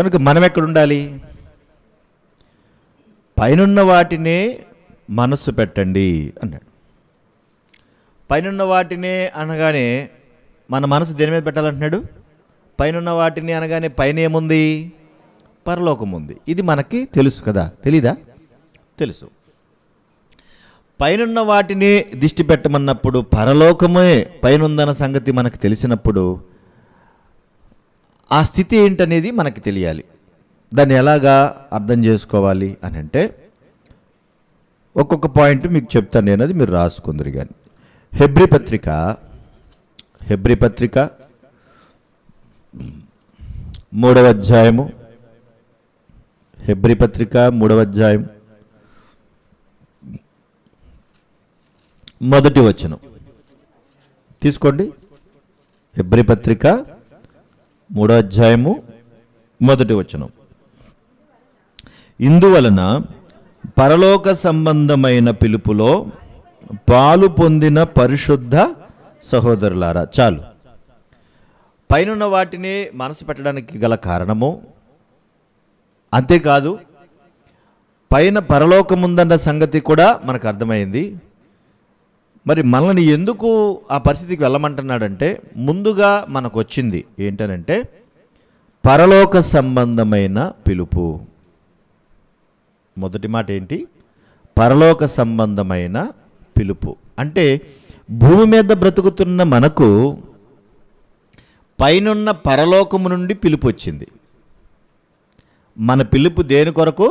కనుక మనం ఎక్కడ ఉండాలి పైనున్న వాటినే మనస్సు పెట్టండి అన్నాడు పైనున్న వాటినే అనగానే మన మనసు దేని మీద పెట్టాలంటున్నాడు పైనున్న వాటిని అనగానే పైన ఏముంది పరలోకం ఉంది ఇది మనకి తెలుసు కదా తెలీదా తెలుసు పైనున్న వాటిని దిష్టి పెట్టమన్నప్పుడు పరలోకమే పైనుందన్న సంగతి మనకు తెలిసినప్పుడు ఆ స్థితి ఏంటనేది మనకి తెలియాలి దాన్ని ఎలాగా అర్థం చేసుకోవాలి అని అంటే ఒక్కొక్క పాయింట్ మీకు చెప్తాను నేను అది మీరు రాసుకుందరు కానీ హెబ్రి పత్రిక హెబ్రి పత్రిక మూడవ అధ్యాయము హెబ్రి పత్రిక మూడవ అధ్యాయం మొదటి వచనం తీసుకోండి హెబ్రి పత్రిక మూడో అధ్యాయము మొదటి వచనం ఇందువలన పరలోక సంబంధమైన పిలుపులో పాలు పొందిన పరిశుద్ధ సహోదరులారా చాలు పైనున్న వాటిని మనసు పెట్టడానికి గల కారణము అంతేకాదు పైన పరలోకముందన్న సంగతి కూడా మనకు అర్థమైంది మరి మనల్ని ఎందుకు ఆ పరిస్థితికి వెళ్ళమంటున్నాడంటే ముందుగా మనకు వచ్చింది ఏంటనంటే పరలోక సంబంధమైన పిలుపు మొదటి మాట ఏంటి పరలోక సంబంధమైన పిలుపు అంటే భూమి మీద బ్రతుకుతున్న మనకు పైనున్న పరలోకము నుండి పిలుపు వచ్చింది మన పిలుపు దేని కొరకు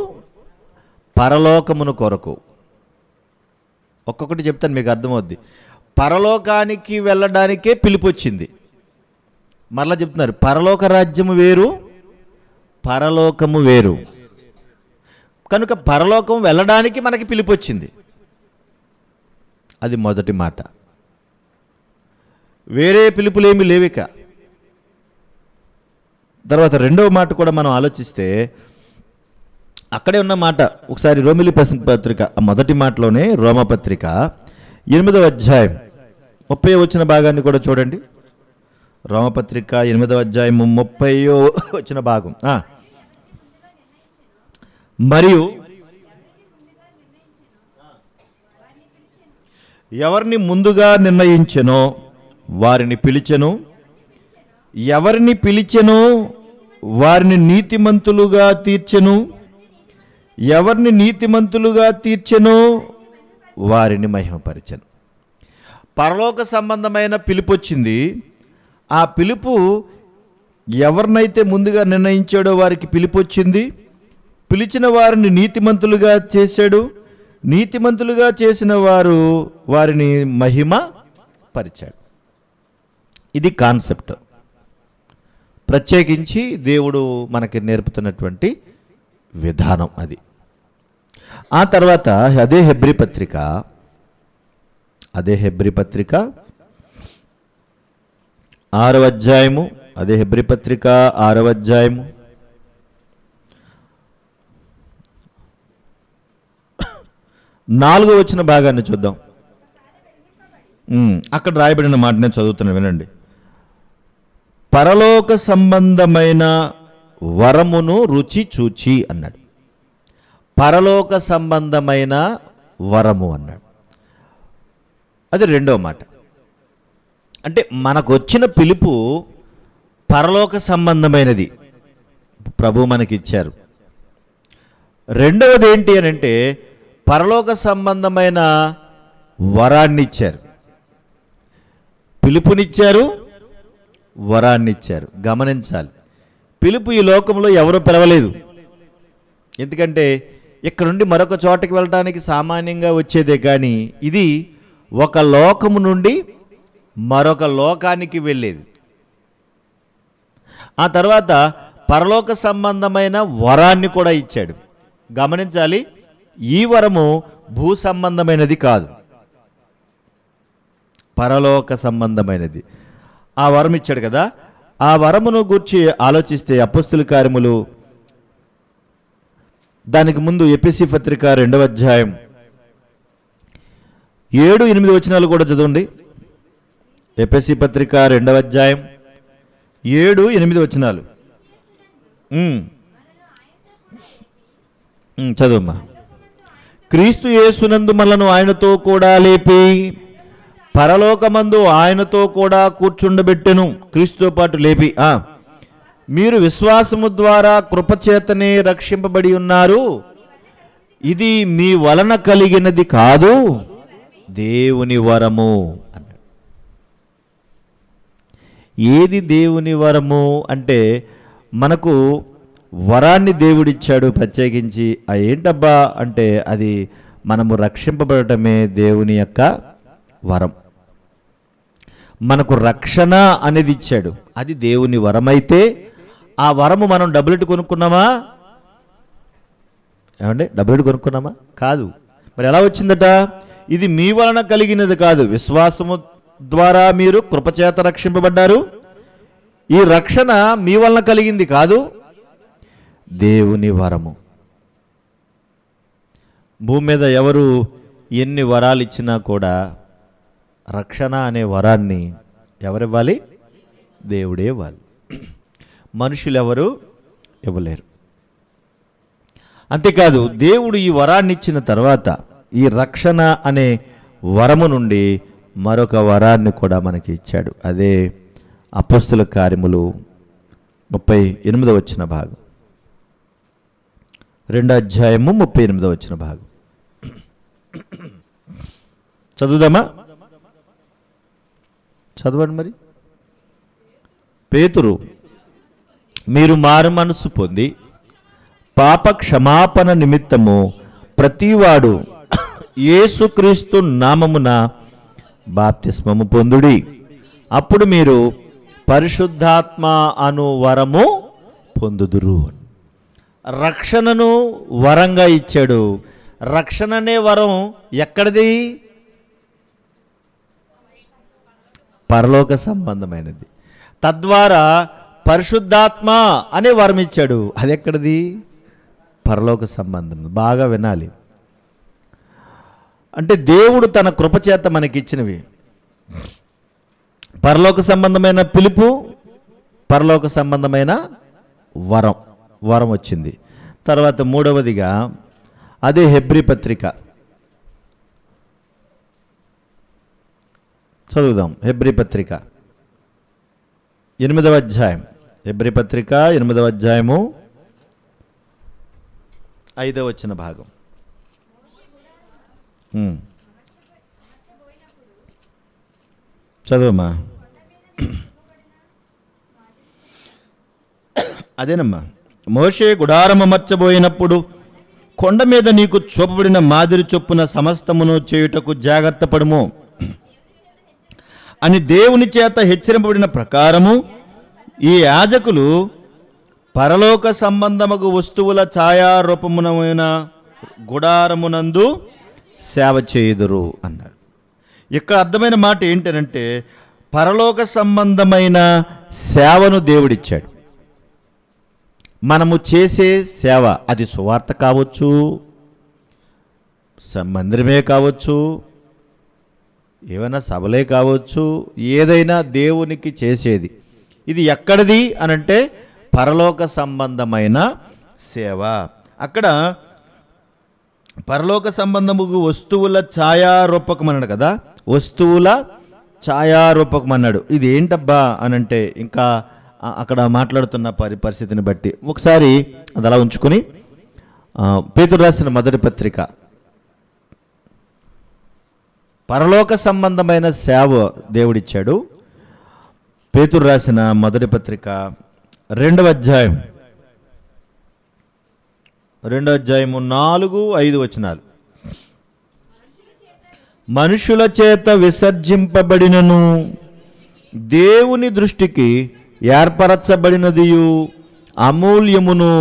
పరలోకమును కొరకు ఒక్కొక్కటి చెప్తాను మీకు అర్థమవుద్ది పరలోకానికి వెళ్ళడానికే వచ్చింది మరలా చెప్తున్నారు పరలోక రాజ్యము వేరు పరలోకము వేరు కనుక పరలోకం వెళ్ళడానికి మనకి పిలుపు వచ్చింది అది మొదటి మాట వేరే పిలుపులేమి లేవిక తర్వాత రెండవ మాట కూడా మనం ఆలోచిస్తే అక్కడే ఉన్న మాట ఒకసారి రోమిలి పత్రిక మొదటి మాటలోనే రోమపత్రిక ఎనిమిదవ అధ్యాయం ముప్పై వచ్చిన భాగాన్ని కూడా చూడండి రోమపత్రిక ఎనిమిదవ అధ్యాయం ముప్పయో వచ్చిన భాగం మరియు ఎవరిని ముందుగా నిర్ణయించెనో వారిని పిలిచెను ఎవరిని పిలిచెనో వారిని నీతిమంతులుగా తీర్చెను ఎవరిని నీతిమంతులుగా తీర్చెను వారిని మహిమపరిచను పరలోక సంబంధమైన పిలుపు వచ్చింది ఆ పిలుపు ఎవరినైతే ముందుగా నిర్ణయించాడో వారికి పిలుపు వచ్చింది పిలిచిన వారిని నీతిమంతులుగా చేశాడు నీతిమంతులుగా చేసిన వారు వారిని మహిమ పరిచాడు ఇది కాన్సెప్ట్ ప్రత్యేకించి దేవుడు మనకి నేర్పుతున్నటువంటి విధానం అది ఆ తర్వాత అదే హెబ్రి పత్రిక అదే హెబ్రి పత్రిక ఆరవ అధ్యాయము అదే హెబ్రి పత్రిక ఆరవ అధ్యాయము నాలుగో వచ్చిన భాగాన్ని చూద్దాం అక్కడ రాయబడిన మాట నేను చదువుతున్నాను వినండి పరలోక సంబంధమైన వరమును రుచి చూచి అన్నాడు పరలోక సంబంధమైన వరము అన్నాడు అది రెండవ మాట అంటే మనకు వచ్చిన పిలుపు పరలోక సంబంధమైనది ప్రభు మనకిచ్చారు రెండవది ఏంటి అని అంటే పరలోక సంబంధమైన వరాన్ని ఇచ్చారు పిలుపునిచ్చారు వరాన్ని ఇచ్చారు గమనించాలి పిలుపు ఈ లోకంలో ఎవరు పిలవలేదు ఎందుకంటే ఇక్కడ నుండి మరొక చోటకి వెళ్ళడానికి సామాన్యంగా వచ్చేదే కానీ ఇది ఒక లోకము నుండి మరొక లోకానికి వెళ్ళేది ఆ తర్వాత పరలోక సంబంధమైన వరాన్ని కూడా ఇచ్చాడు గమనించాలి ఈ వరము భూ సంబంధమైనది కాదు పరలోక సంబంధమైనది ఆ వరం ఇచ్చాడు కదా ఆ వరమును గూర్చి ఆలోచిస్తే అపస్తుల కార్యములు దానికి ముందు ఎపిసి పత్రిక రెండవ అధ్యాయం ఏడు ఎనిమిది వచనాలు కూడా చదవండి ఎపిసి పత్రిక రెండవ అధ్యాయం ఏడు ఎనిమిది వచనాలు చదువుమ్మా క్రీస్తు యేసునందు మనను ఆయనతో కూడా లేపి పరలోకమందు ఆయనతో కూడా కూర్చుండబెట్టెను క్రీస్తుతో పాటు లేపి మీరు విశ్వాసము ద్వారా కృపచేతనే రక్షింపబడి ఉన్నారు ఇది మీ వలన కలిగినది కాదు దేవుని వరము ఏది దేవుని వరము అంటే మనకు వరాన్ని దేవుడిచ్చాడు ప్రత్యేకించి ఆ ఏంటబ్బా అంటే అది మనము రక్షింపబడటమే దేవుని యొక్క వరం మనకు రక్షణ అనేది ఇచ్చాడు అది దేవుని వరమైతే ఆ వరము మనం డబ్బులెట్టు కొనుక్కున్నామా ఏమండి డబ్బులెట్టు కొనుక్కున్నామా కాదు మరి ఎలా వచ్చిందట ఇది మీ వలన కలిగినది కాదు విశ్వాసము ద్వారా మీరు కృపచేత రక్షింపబడ్డారు ఈ రక్షణ మీ వలన కలిగింది కాదు దేవుని వరము భూమి మీద ఎవరు ఎన్ని వరాలు ఇచ్చినా కూడా రక్షణ అనే వరాన్ని ఎవరివ్వాలి దేవుడే ఇవ్వాలి మనుషులు ఎవరు ఇవ్వలేరు అంతేకాదు దేవుడు ఈ వరాన్ని ఇచ్చిన తర్వాత ఈ రక్షణ అనే వరము నుండి మరొక వరాన్ని కూడా మనకి ఇచ్చాడు అదే అపస్తుల కార్యములు ముప్పై ఎనిమిదవ వచ్చిన భాగం రెండో అధ్యాయము ముప్పై ఎనిమిదవ వచ్చిన భాగం చదువుదామా చదవండి మరి పేతురు మీరు మారు మనసు పొంది పాప క్షమాపణ నిమిత్తము ప్రతివాడు యేసుక్రీస్తు నామమున బాప్తిస్మము పొందుడి అప్పుడు మీరు పరిశుద్ధాత్మ అను వరము పొందుదురు రక్షణను వరంగా ఇచ్చాడు రక్షణ అనే వరం ఎక్కడిది పరలోక సంబంధమైనది తద్వారా పరిశుద్ధాత్మ అనే వరం ఇచ్చాడు అది ఎక్కడిది పరలోక సంబంధం బాగా వినాలి అంటే దేవుడు తన కృపచేత మనకిచ్చినవి పరలోక సంబంధమైన పిలుపు పరలోక సంబంధమైన వరం వరం వచ్చింది తర్వాత మూడవదిగా అదే హెబ్రి పత్రిక చదువుదాం హెబ్రి పత్రిక ఎనిమిదవ అధ్యాయం ఎబ్రి పత్రిక ఎనిమిదవ అధ్యాయము ఐదవ వచ్చిన భాగం చదువమ్మా అదేనమ్మా మోషే అమర్చబోయినప్పుడు కొండ మీద నీకు చూపబడిన మాదిరి చొప్పున సమస్తమును చేయుటకు జాగ్రత్త పడము అని దేవుని చేత హెచ్చరింపబడిన ప్రకారము ఈ యాజకులు పరలోక సంబంధముకు వస్తువుల ఛాయారూపమునమైన గుడారమునందు సేవ చేయుదురు అన్నాడు ఇక్కడ అర్థమైన మాట ఏంటనంటే పరలోక సంబంధమైన సేవను దేవుడిచ్చాడు మనము చేసే సేవ అది సువార్త కావచ్చు మందిరమే కావచ్చు ఏమైనా సభలే కావచ్చు ఏదైనా దేవునికి చేసేది ఇది ఎక్కడిది అనంటే పరలోక సంబంధమైన సేవ అక్కడ పరలోక సంబంధముకు వస్తువుల ఛాయారూపకం అన్నాడు కదా వస్తువుల ఛాయారూపకం అన్నాడు ఇది ఏంటబ్బా అనంటే ఇంకా అక్కడ మాట్లాడుతున్న పరి పరిస్థితిని బట్టి ఒకసారి అది అలా ఉంచుకొని పేతుడు రాసిన మొదటి పత్రిక పరలోక సంబంధమైన సేవ దేవుడిచ్చాడు పేతురు రాసిన మొదటి పత్రిక రెండవ అధ్యాయం రెండవ అధ్యాయము నాలుగు ఐదు వచనాలు మనుషుల చేత విసర్జింపబడినను దేవుని దృష్టికి ఏర్పరచబడినదియు అమూల్యమును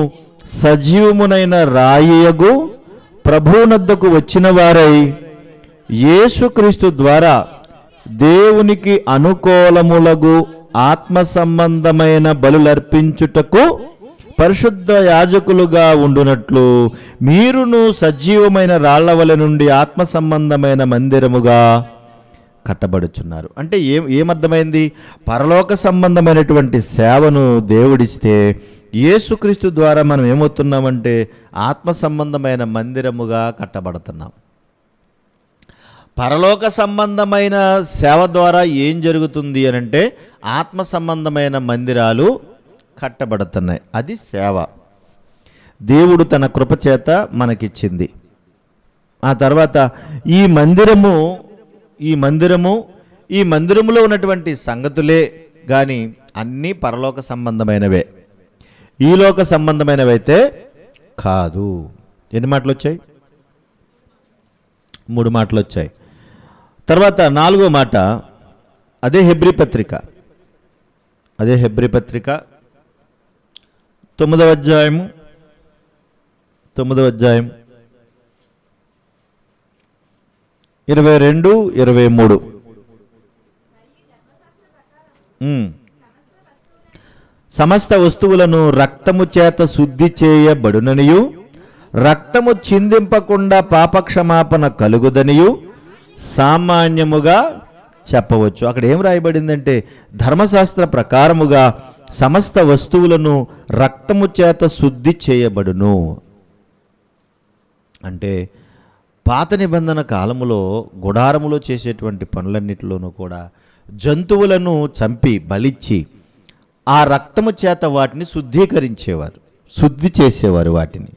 సజీవమునైన రాయగు ప్రభువునద్దకు వచ్చిన వారై యేసుక్రీస్తు ద్వారా దేవునికి అనుకూలములగు ఆత్మ సంబంధమైన బలులర్పించుటకు పరిశుద్ధ యాజకులుగా ఉండునట్లు మీరును సజీవమైన రాళ్ల నుండి ఆత్మ సంబంధమైన మందిరముగా కట్టబడుచున్నారు అంటే ఏం ఏమర్థమైంది పరలోక సంబంధమైనటువంటి సేవను దేవుడిస్తే ఏసుక్రీస్తు ద్వారా మనం ఏమవుతున్నామంటే ఆత్మ సంబంధమైన మందిరముగా కట్టబడుతున్నాం పరలోక సంబంధమైన సేవ ద్వారా ఏం జరుగుతుంది అని అంటే ఆత్మ సంబంధమైన మందిరాలు కట్టబడుతున్నాయి అది సేవ దేవుడు తన కృపచేత మనకిచ్చింది ఆ తర్వాత ఈ మందిరము ఈ మందిరము ఈ మందిరములో ఉన్నటువంటి సంగతులే కానీ అన్నీ పరలోక సంబంధమైనవే ఈ లోక సంబంధమైనవైతే కాదు ఎన్ని మాటలు వచ్చాయి మూడు మాటలు వచ్చాయి తర్వాత నాలుగో మాట అదే హెబ్రి పత్రిక అదే హెబ్రి పత్రిక తొమ్మిదవ అధ్యాయము తొమ్మిదవ అధ్యాయం ఇరవై రెండు ఇరవై మూడు సమస్త వస్తువులను రక్తము చేత శుద్ధి చేయబడుననియు రక్తము చిందింపకుండా పాపక్షమాపణ కలుగుదనియు సామాన్యముగా చెప్పవచ్చు అక్కడ ఏం రాయబడిందంటే ధర్మశాస్త్ర ప్రకారముగా సమస్త వస్తువులను రక్తము చేత శుద్ధి చేయబడును అంటే పాత నిబంధన కాలములో గుడారములో చేసేటువంటి పనులన్నిటిలోనూ కూడా జంతువులను చంపి బలిచ్చి ఆ రక్తము చేత వాటిని శుద్ధీకరించేవారు శుద్ధి చేసేవారు వాటిని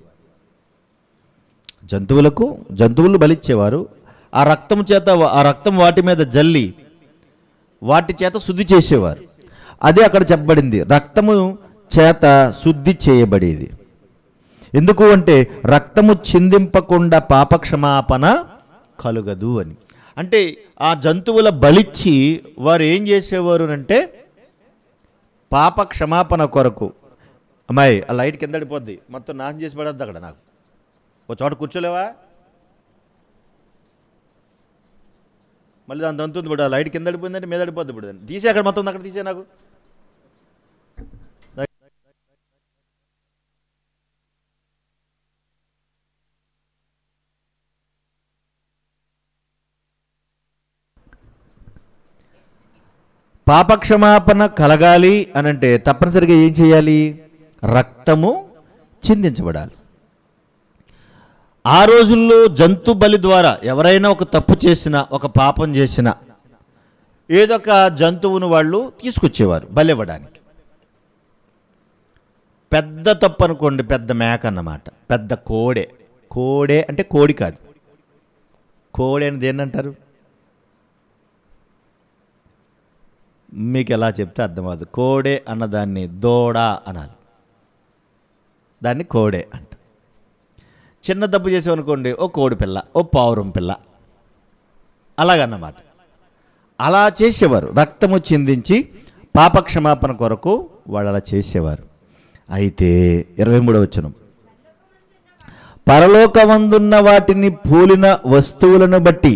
జంతువులకు జంతువులు బలిచ్చేవారు ఆ రక్తం చేత ఆ రక్తం వాటి మీద జల్లి వాటి చేత శుద్ధి చేసేవారు అదే అక్కడ చెప్పబడింది రక్తము చేత శుద్ధి చేయబడేది ఎందుకు అంటే రక్తము చిందింపకుండా పాపక్షమాపణ కలుగదు అని అంటే ఆ జంతువుల బలిచ్చి వారు ఏం చేసేవారు అంటే పాప క్షమాపణ కొరకు అమ్మాయి ఆ లైట్ కిందడిపోద్ది మొత్తం నాశనం చేసి పడద్దు అక్కడ నాకు ఒక చోట కూర్చోలేవా మళ్ళీ దాని దంతుంది ఇప్పుడు లైట్ కింద పడిపోయిందంటే మీద పడిపోద్ది ఇప్పుడు దాన్ని తీసే అక్కడ మొత్తం అక్కడ తీసే నాకు పాపక్షమాపణ కలగాలి అనంటే తప్పనిసరిగా ఏం చేయాలి రక్తము చిందించబడాలి ఆ రోజుల్లో జంతు బలి ద్వారా ఎవరైనా ఒక తప్పు చేసినా ఒక పాపం చేసినా ఏదొక జంతువును వాళ్ళు తీసుకొచ్చేవారు బలి ఇవ్వడానికి పెద్ద తప్పు అనుకోండి పెద్ద మేక అన్నమాట పెద్ద కోడే కోడే అంటే కోడి కాదు కోడి అనేది ఏంటంటారు మీకు ఎలా చెప్తే అర్థం కాదు కోడే అన్నదాన్ని దోడ అనాలి దాన్ని కోడే అంట చిన్న తప్పు చేసామనుకోండి ఓ కోడి పిల్ల ఓ పావురం పిల్ల అలాగన్నమాట అలా చేసేవారు రక్తము చిందించి పాపక్షమాపణ కొరకు వాళ్ళు అలా చేసేవారు అయితే ఇరవై మూడవ వచ్చిన పరలోకమందున్న వాటిని పోలిన వస్తువులను బట్టి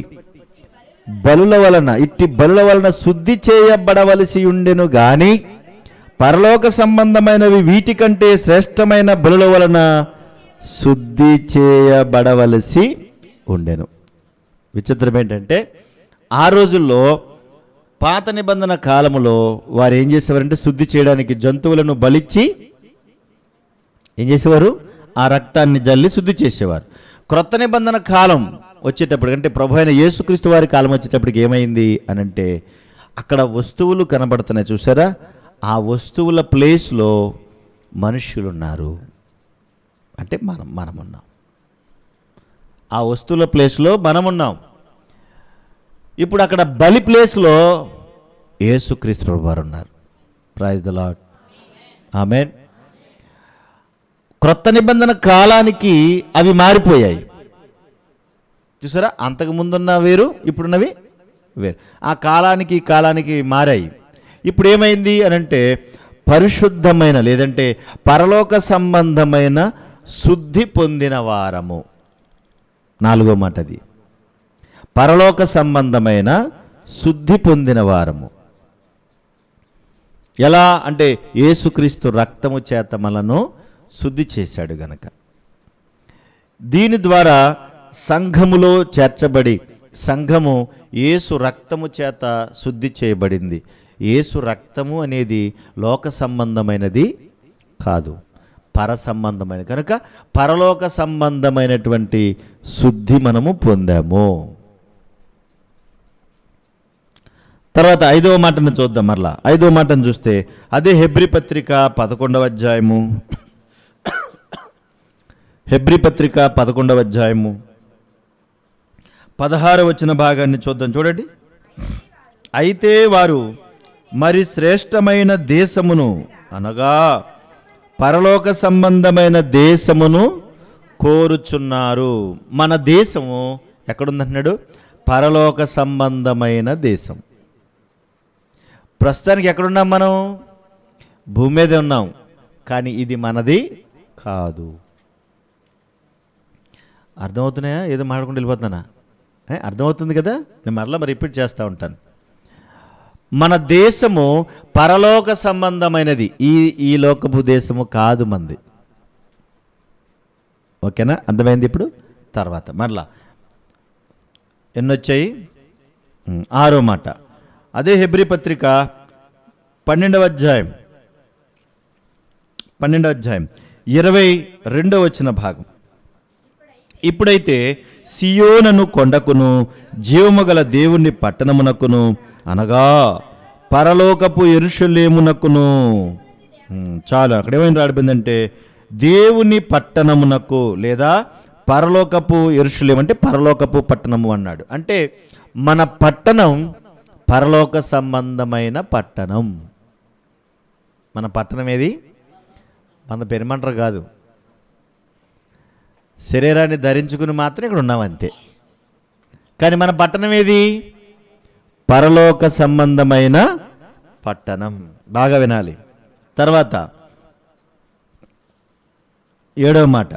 బలుల వలన ఇట్టి బలుల వలన శుద్ధి చేయబడవలసి ఉండెను గాని పరలోక సంబంధమైనవి వీటికంటే శ్రేష్టమైన బలుల వలన శుద్ధి చేయబడవలసి ఉండెను విచిత్రం ఏంటంటే ఆ రోజుల్లో పాత నిబంధన కాలములో వారు ఏం చేసేవారంటే శుద్ధి చేయడానికి జంతువులను బలిచ్చి ఏం చేసేవారు ఆ రక్తాన్ని జల్లి శుద్ధి చేసేవారు క్రొత్త నిబంధన కాలం వచ్చేటప్పుడు అంటే ప్రభు అయిన యేసుక్రీస్తు వారి కాలం వచ్చేటప్పటికి ఏమైంది అని అంటే అక్కడ వస్తువులు కనబడుతున్నాయి చూసారా ఆ వస్తువుల ప్లేస్లో మనుషులున్నారు అంటే మనం మనమున్నాం ఆ వస్తువుల ప్లేస్లో మనమున్నాం ఇప్పుడు అక్కడ బలి ప్లేస్లో ఏసుక్రీస్తు వారు ఉన్నారు ప్రైజ్ ద లాడ్ ఆమెన్ క్రొత్త నిబంధన కాలానికి అవి మారిపోయాయి చూసారా అంతకుముందున్న వేరు ఇప్పుడున్నవి వేరు ఆ కాలానికి కాలానికి మారాయి ఇప్పుడు ఏమైంది అని అంటే పరిశుద్ధమైన లేదంటే పరలోక సంబంధమైన శుద్ధి పొందిన వారము నాలుగో మాట అది పరలోక సంబంధమైన శుద్ధి పొందిన వారము ఎలా అంటే ఏసుక్రీస్తు రక్తము చేత మనను శుద్ధి చేశాడు గనక దీని ద్వారా సంఘములో చేర్చబడి సంఘము ఏసు రక్తము చేత శుద్ధి చేయబడింది ఏసు రక్తము అనేది లోక సంబంధమైనది కాదు పర సంబంధమైన కనుక పరలోక సంబంధమైనటువంటి శుద్ధి మనము పొందాము తర్వాత ఐదవ మాటను చూద్దాం మరలా ఐదవ మాటను చూస్తే అదే హెబ్రి పత్రిక పదకొండవ అధ్యాయము హెబ్రి పత్రిక పదకొండవ అధ్యాయము పదహారు వచ్చిన భాగాన్ని చూద్దాం చూడండి అయితే వారు మరి శ్రేష్టమైన దేశమును అనగా పరలోక సంబంధమైన దేశమును కోరుచున్నారు మన దేశము ఎక్కడుందంటున్నాడు పరలోక సంబంధమైన దేశం ప్రస్తుతానికి ఎక్కడున్నాం మనం భూమి మీదే ఉన్నాం కానీ ఇది మనది కాదు అర్థమవుతున్నాయా ఏదో మాట్లాడుకుంటూ వెళ్ళిపోతున్నానా అర్థమవుతుంది కదా నేను మరలా మరి రిపీట్ చేస్తూ ఉంటాను మన దేశము పరలోక సంబంధమైనది ఈ ఈ లోకపు దేశము కాదు మంది ఓకేనా అర్థమైంది ఇప్పుడు తర్వాత మరలా ఎన్నొచ్చాయి ఆరో మాట అదే హెబ్రి పత్రిక పన్నెండవ అధ్యాయం పన్నెండవ అధ్యాయం ఇరవై రెండవ వచ్చిన భాగం ఇప్పుడైతే సియోనను కొండకును జీవముగల దేవుణ్ణి పట్టణమునకును అనగా పరలోకపు ఎరుషులేమునకును చాలు అక్కడ ఏమైనా రాడిపోయిందంటే దేవుని పట్టణమునకు లేదా పరలోకపు ఎరుషులేమంటే పరలోకపు పట్టణము అన్నాడు అంటే మన పట్టణం పరలోక సంబంధమైన పట్టణం మన పట్టణం ఏది మన పెరిమంటర్ కాదు శరీరాన్ని ధరించుకుని మాత్రం ఇక్కడ ఉన్నాం అంతే కానీ మన పట్టణం ఏది పరలోక సంబంధమైన పట్టణం బాగా వినాలి తర్వాత ఏడో మాట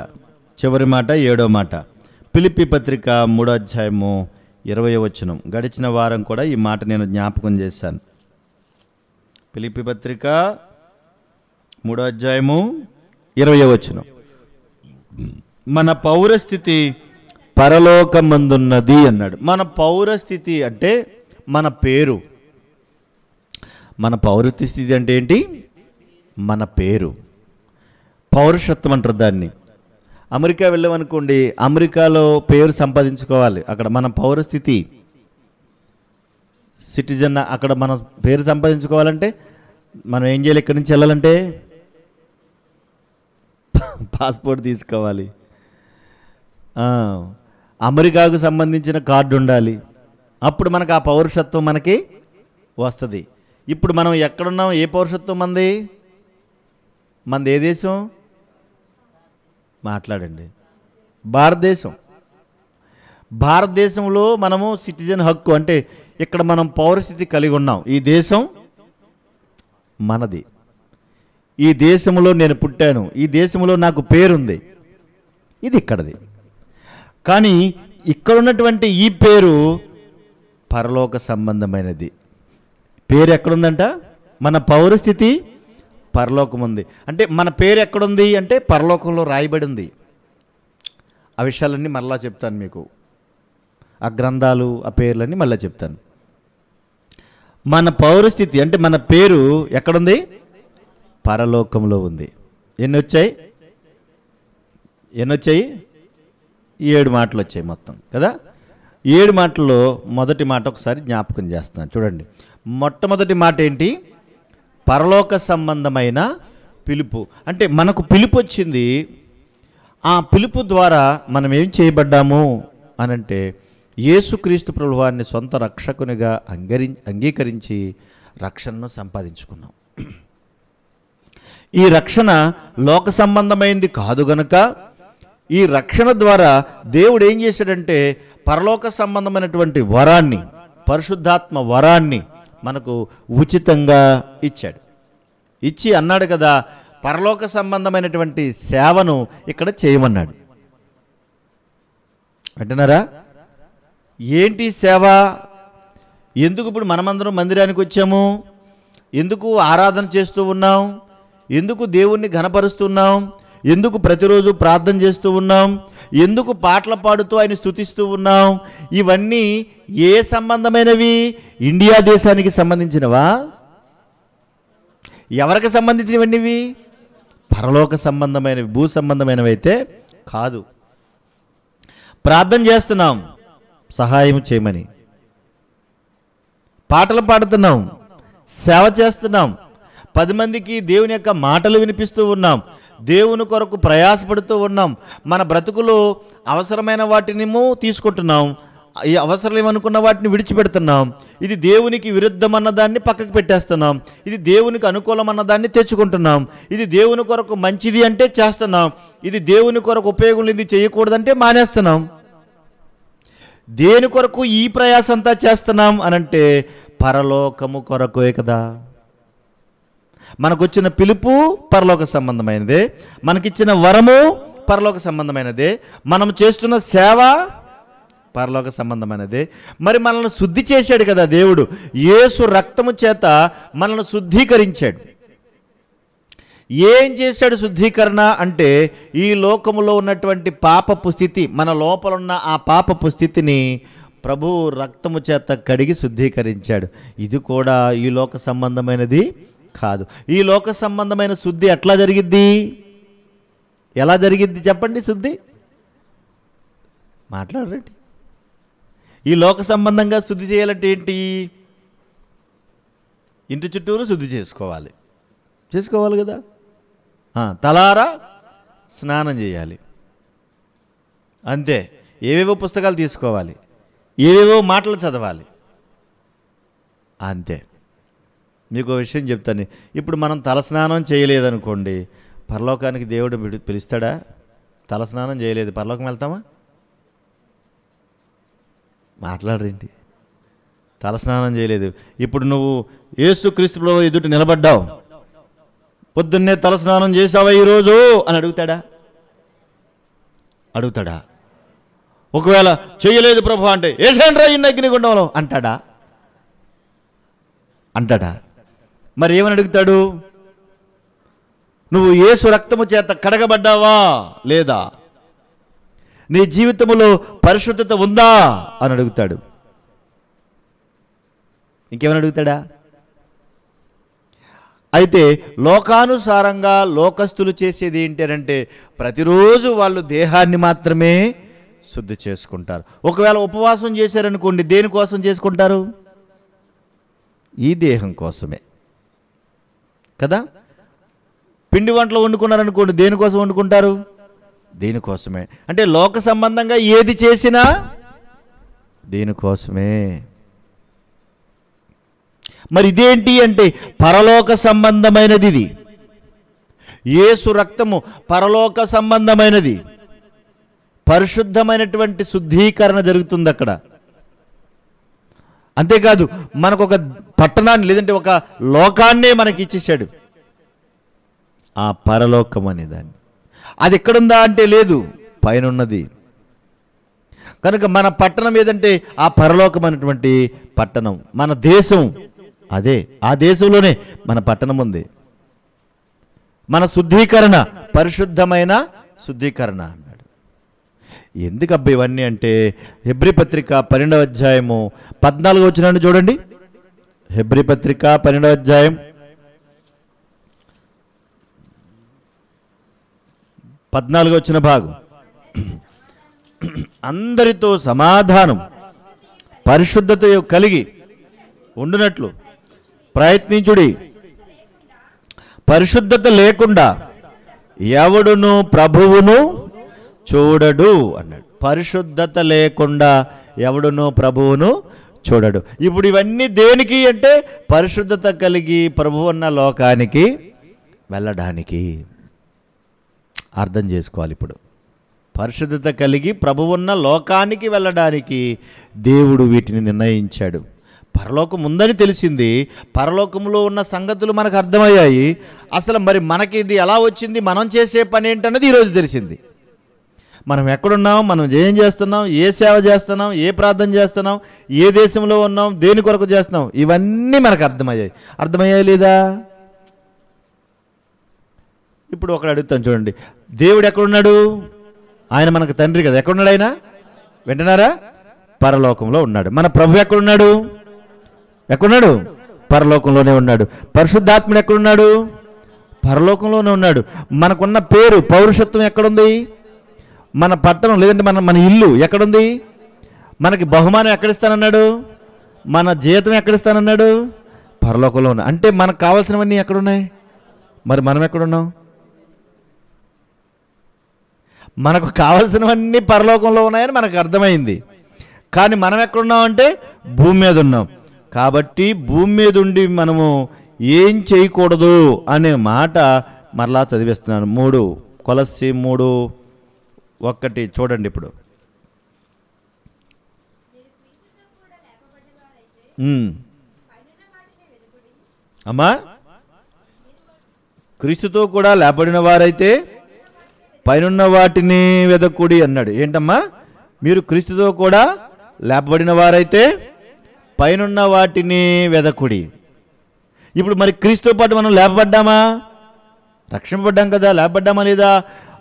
చివరి మాట ఏడో మాట పిలిపి పత్రిక మూడో అధ్యాయము ఇరవై వచనం గడిచిన వారం కూడా ఈ మాట నేను జ్ఞాపకం చేశాను పిలిపి పత్రిక మూడో అధ్యాయము ఇరవై వచనం మన పౌరస్థితి పరలోకమందున్నది అన్నాడు మన పౌరస్థితి అంటే మన పేరు మన పౌరత్వ స్థితి అంటే ఏంటి మన పేరు పౌరుషత్వం అంటారు దాన్ని అమెరికా వెళ్ళామనుకోండి అమెరికాలో పేరు సంపాదించుకోవాలి అక్కడ మన పౌరస్థితి సిటిజన్ అక్కడ మన పేరు సంపాదించుకోవాలంటే మనం ఏం చేయాలి ఎక్కడి నుంచి వెళ్ళాలంటే పాస్పోర్ట్ తీసుకోవాలి అమెరికాకు సంబంధించిన కార్డు ఉండాలి అప్పుడు మనకు ఆ పౌరుషత్వం మనకి వస్తుంది ఇప్పుడు మనం ఎక్కడున్నాం ఏ పౌరుషత్వం మంది మంది ఏ దేశం మాట్లాడండి భారతదేశం భారతదేశంలో మనము సిటిజన్ హక్కు అంటే ఇక్కడ మనం పౌరస్థితి కలిగి ఉన్నాం ఈ దేశం మనది ఈ దేశంలో నేను పుట్టాను ఈ దేశంలో నాకు పేరుంది ఇది ఇక్కడది కానీ ఇక్కడ ఉన్నటువంటి ఈ పేరు పరలోక సంబంధమైనది పేరు ఎక్కడుందంట మన పౌరస్థితి పరలోకం ఉంది అంటే మన పేరు ఎక్కడుంది అంటే పరలోకంలో రాయబడి ఉంది ఆ విషయాలన్నీ మరలా చెప్తాను మీకు ఆ గ్రంథాలు ఆ పేర్లన్నీ మళ్ళీ చెప్తాను మన పౌరస్థితి అంటే మన పేరు ఎక్కడుంది పరలోకంలో ఉంది ఎన్ని వచ్చాయి ఎన్ని వచ్చాయి ఏడు మాటలు వచ్చాయి మొత్తం కదా ఏడు మాటల్లో మొదటి మాట ఒకసారి జ్ఞాపకం చేస్తున్నాను చూడండి మొట్టమొదటి మాట ఏంటి పరలోక సంబంధమైన పిలుపు అంటే మనకు పిలుపు వచ్చింది ఆ పిలుపు ద్వారా మనం ఏం చేయబడ్డాము అనంటే యేసుక్రీస్తు ప్రభువాన్ని సొంత రక్షకునిగా అంగరి అంగీకరించి రక్షణను సంపాదించుకున్నాం ఈ రక్షణ లోక సంబంధమైంది కాదు గనక ఈ రక్షణ ద్వారా దేవుడు ఏం చేశాడంటే పరలోక సంబంధమైనటువంటి వరాన్ని పరిశుద్ధాత్మ వరాన్ని మనకు ఉచితంగా ఇచ్చాడు ఇచ్చి అన్నాడు కదా పరలోక సంబంధమైనటువంటి సేవను ఇక్కడ చేయమన్నాడు అంటున్నారా ఏంటి సేవ ఎందుకు ఇప్పుడు మనమందరం మందిరానికి వచ్చాము ఎందుకు ఆరాధన చేస్తూ ఉన్నాం ఎందుకు దేవుణ్ణి ఘనపరుస్తున్నాం ఎందుకు ప్రతిరోజు ప్రార్థన చేస్తూ ఉన్నాం ఎందుకు పాటలు పాడుతూ ఆయన స్థుతిస్తూ ఉన్నాం ఇవన్నీ ఏ సంబంధమైనవి ఇండియా దేశానికి సంబంధించినవా ఎవరికి సంబంధించినవన్నీ పరలోక సంబంధమైనవి భూ సంబంధమైనవి అయితే కాదు ప్రార్థన చేస్తున్నాం సహాయం చేయమని పాటలు పాడుతున్నాం సేవ చేస్తున్నాం పది మందికి దేవుని యొక్క మాటలు వినిపిస్తూ ఉన్నాం దేవుని కొరకు ప్రయాసపడుతూ ఉన్నాం మన బ్రతుకులు అవసరమైన వాటినేమో తీసుకుంటున్నాం ఈ అవసరం ఏమనుకున్న వాటిని విడిచిపెడుతున్నాం ఇది దేవునికి విరుద్ధం దాన్ని పక్కకు పెట్టేస్తున్నాం ఇది దేవునికి అనుకూలం దాన్ని తెచ్చుకుంటున్నాం ఇది దేవుని కొరకు మంచిది అంటే చేస్తున్నాం ఇది దేవుని కొరకు ఉపయోగం లేనిది చేయకూడదంటే మానేస్తున్నాం దేని కొరకు ఈ ప్రయాసంతా చేస్తున్నాం అనంటే పరలోకము కొరకే కదా మనకొచ్చిన పిలుపు పరలోక సంబంధమైనదే మనకిచ్చిన వరము పరలోక సంబంధమైనదే మనం చేస్తున్న సేవ పరలోక సంబంధమైనదే మరి మనల్ని శుద్ధి చేశాడు కదా దేవుడు యేసు రక్తము చేత మనల్ని శుద్ధీకరించాడు ఏం చేశాడు శుద్ధీకరణ అంటే ఈ లోకములో ఉన్నటువంటి పాపపు స్థితి మన లోపల ఉన్న ఆ పాపపు స్థితిని ప్రభు రక్తము చేత కడిగి శుద్ధీకరించాడు ఇది కూడా ఈ లోక సంబంధమైనది కాదు ఈ లోక సంబంధమైన శుద్ధి ఎట్లా జరిగిద్ది ఎలా జరిగిద్ది చెప్పండి శుద్ధి మాట్లాడరండి ఈ లోక సంబంధంగా శుద్ధి చేయాలంటే ఏంటి ఇంటి చుట్టూరు శుద్ధి చేసుకోవాలి చేసుకోవాలి కదా తలారా స్నానం చేయాలి అంతే ఏవేవో పుస్తకాలు తీసుకోవాలి ఏవేవో మాటలు చదవాలి అంతే మీకు విషయం చెప్తాను ఇప్పుడు మనం తలస్నానం చేయలేదనుకోండి పరలోకానికి దేవుడు పిలుస్తాడా తలస్నానం చేయలేదు పరలోకం వెళ్తామా మాట్లాడరేంటి తలస్నానం చేయలేదు ఇప్పుడు నువ్వు ఏసుక్రీస్తులో ఎదుటి నిలబడ్డావు పొద్దున్నే తలస్నానం చేసావా ఈరోజు అని అడుగుతాడా అడుగుతాడా ఒకవేళ చేయలేదు ప్రభు అంటే ఏసేంట్రా ఇన్న అగ్నిగుండంలో అంటాడా అంటాడా మరి ఏమని అడుగుతాడు నువ్వు ఏసు రక్తము చేత కడగబడ్డావా లేదా నీ జీవితంలో పరిశుద్ధత ఉందా అని అడుగుతాడు ఇంకేమని అడుగుతాడా అయితే లోకానుసారంగా లోకస్తులు చేసేది ఏంటంటే ప్రతిరోజు వాళ్ళు దేహాన్ని మాత్రమే శుద్ధి చేసుకుంటారు ఒకవేళ ఉపవాసం చేశారనుకోండి దేనికోసం చేసుకుంటారు ఈ దేహం కోసమే కదా పిండి వంటలు వండుకున్నారనుకోండి దేనికోసం వండుకుంటారు దీనికోసమే అంటే లోక సంబంధంగా ఏది చేసినా దీనికోసమే మరి ఇదేంటి అంటే పరలోక సంబంధమైనది ఇది ఏసు రక్తము పరలోక సంబంధమైనది పరిశుద్ధమైనటువంటి శుద్ధీకరణ జరుగుతుంది అక్కడ అంతేకాదు మనకు ఒక పట్టణాన్ని లేదంటే ఒక లోకాన్నే మనకి ఇచ్చేసాడు ఆ పరలోకం అనేదాన్ని అది ఎక్కడుందా అంటే లేదు పైన ఉన్నది కనుక మన పట్టణం ఏదంటే ఆ పరలోకం అనేటువంటి పట్టణం మన దేశం అదే ఆ దేశంలోనే మన పట్టణం ఉంది మన శుద్ధీకరణ పరిశుద్ధమైన శుద్ధీకరణ ఎందుకు అబ్బా ఇవన్నీ అంటే హెబ్రి పత్రిక పన్నెండవ అధ్యాయము పద్నాలుగు వచ్చిన చూడండి హెబ్రి పత్రిక పన్నెండవ అధ్యాయం పద్నాలుగు వచ్చిన భాగం అందరితో సమాధానం పరిశుద్ధత కలిగి ఉండునట్లు ప్రయత్నించుడి పరిశుద్ధత లేకుండా ఎవడును ప్రభువును చూడడు అన్నాడు పరిశుద్ధత లేకుండా ఎవడునో ప్రభువును చూడడు ఇప్పుడు ఇవన్నీ దేనికి అంటే పరిశుద్ధత కలిగి ప్రభు అన్న లోకానికి వెళ్ళడానికి అర్థం చేసుకోవాలి ఇప్పుడు పరిశుద్ధత కలిగి ఉన్న లోకానికి వెళ్ళడానికి దేవుడు వీటిని నిర్ణయించాడు పరలోకం ఉందని తెలిసింది పరలోకంలో ఉన్న సంగతులు మనకు అర్థమయ్యాయి అసలు మరి మనకి ఇది ఎలా వచ్చింది మనం చేసే పని ఏంటన్నది ఈరోజు తెలిసింది మనం ఎక్కడున్నాం మనం ఏం చేస్తున్నాం ఏ సేవ చేస్తున్నాం ఏ ప్రార్థన చేస్తున్నాం ఏ దేశంలో ఉన్నాం దేని కొరకు చేస్తున్నాం ఇవన్నీ మనకు అర్థమయ్యాయి అర్థమయ్యాయి లేదా ఇప్పుడు ఒకడు అడుగుతాను చూడండి దేవుడు ఎక్కడున్నాడు ఆయన మనకు తండ్రి కదా ఎక్కడున్నాడు ఆయన వింటున్నారా పరలోకంలో ఉన్నాడు మన ప్రభు ఎక్కడున్నాడు ఎక్కడున్నాడు పరలోకంలోనే ఉన్నాడు పరిశుద్ధాత్ముడు ఎక్కడున్నాడు పరలోకంలోనే ఉన్నాడు మనకున్న పేరు పౌరుషత్వం ఎక్కడుంది మన పట్టణం లేదంటే మన మన ఇల్లు ఎక్కడుంది మనకి బహుమానం ఎక్కడిస్తానన్నాడు మన జీతం ఎక్కడిస్తానన్నాడు పరలోకంలో ఉన్నా అంటే మనకు కావాల్సినవన్నీ ఎక్కడున్నాయి మరి మనం ఎక్కడున్నాం మనకు కావాల్సినవన్నీ పరలోకంలో ఉన్నాయని మనకు అర్థమైంది కానీ మనం ఎక్కడున్నాం అంటే భూమి మీద ఉన్నాం కాబట్టి భూమి మీద ఉండి మనము ఏం చేయకూడదు అనే మాట మరలా చదివిస్తున్నాను మూడు కొలసి మూడు ఒక్కటి చూడండి ఇప్పుడు అమ్మా క్రీస్తుతో కూడా లేపడిన వారైతే పైనున్న వాటిని వెదకుడి అన్నాడు ఏంటమ్మా మీరు క్రీస్తుతో కూడా లేపబడిన వారైతే పైనున్న వాటిని వెదకుడి ఇప్పుడు మరి క్రీస్తుతో పాటు మనం లేపబడ్డామా రక్షింపబడ్డాం కదా లేపబడ్డామా లేదా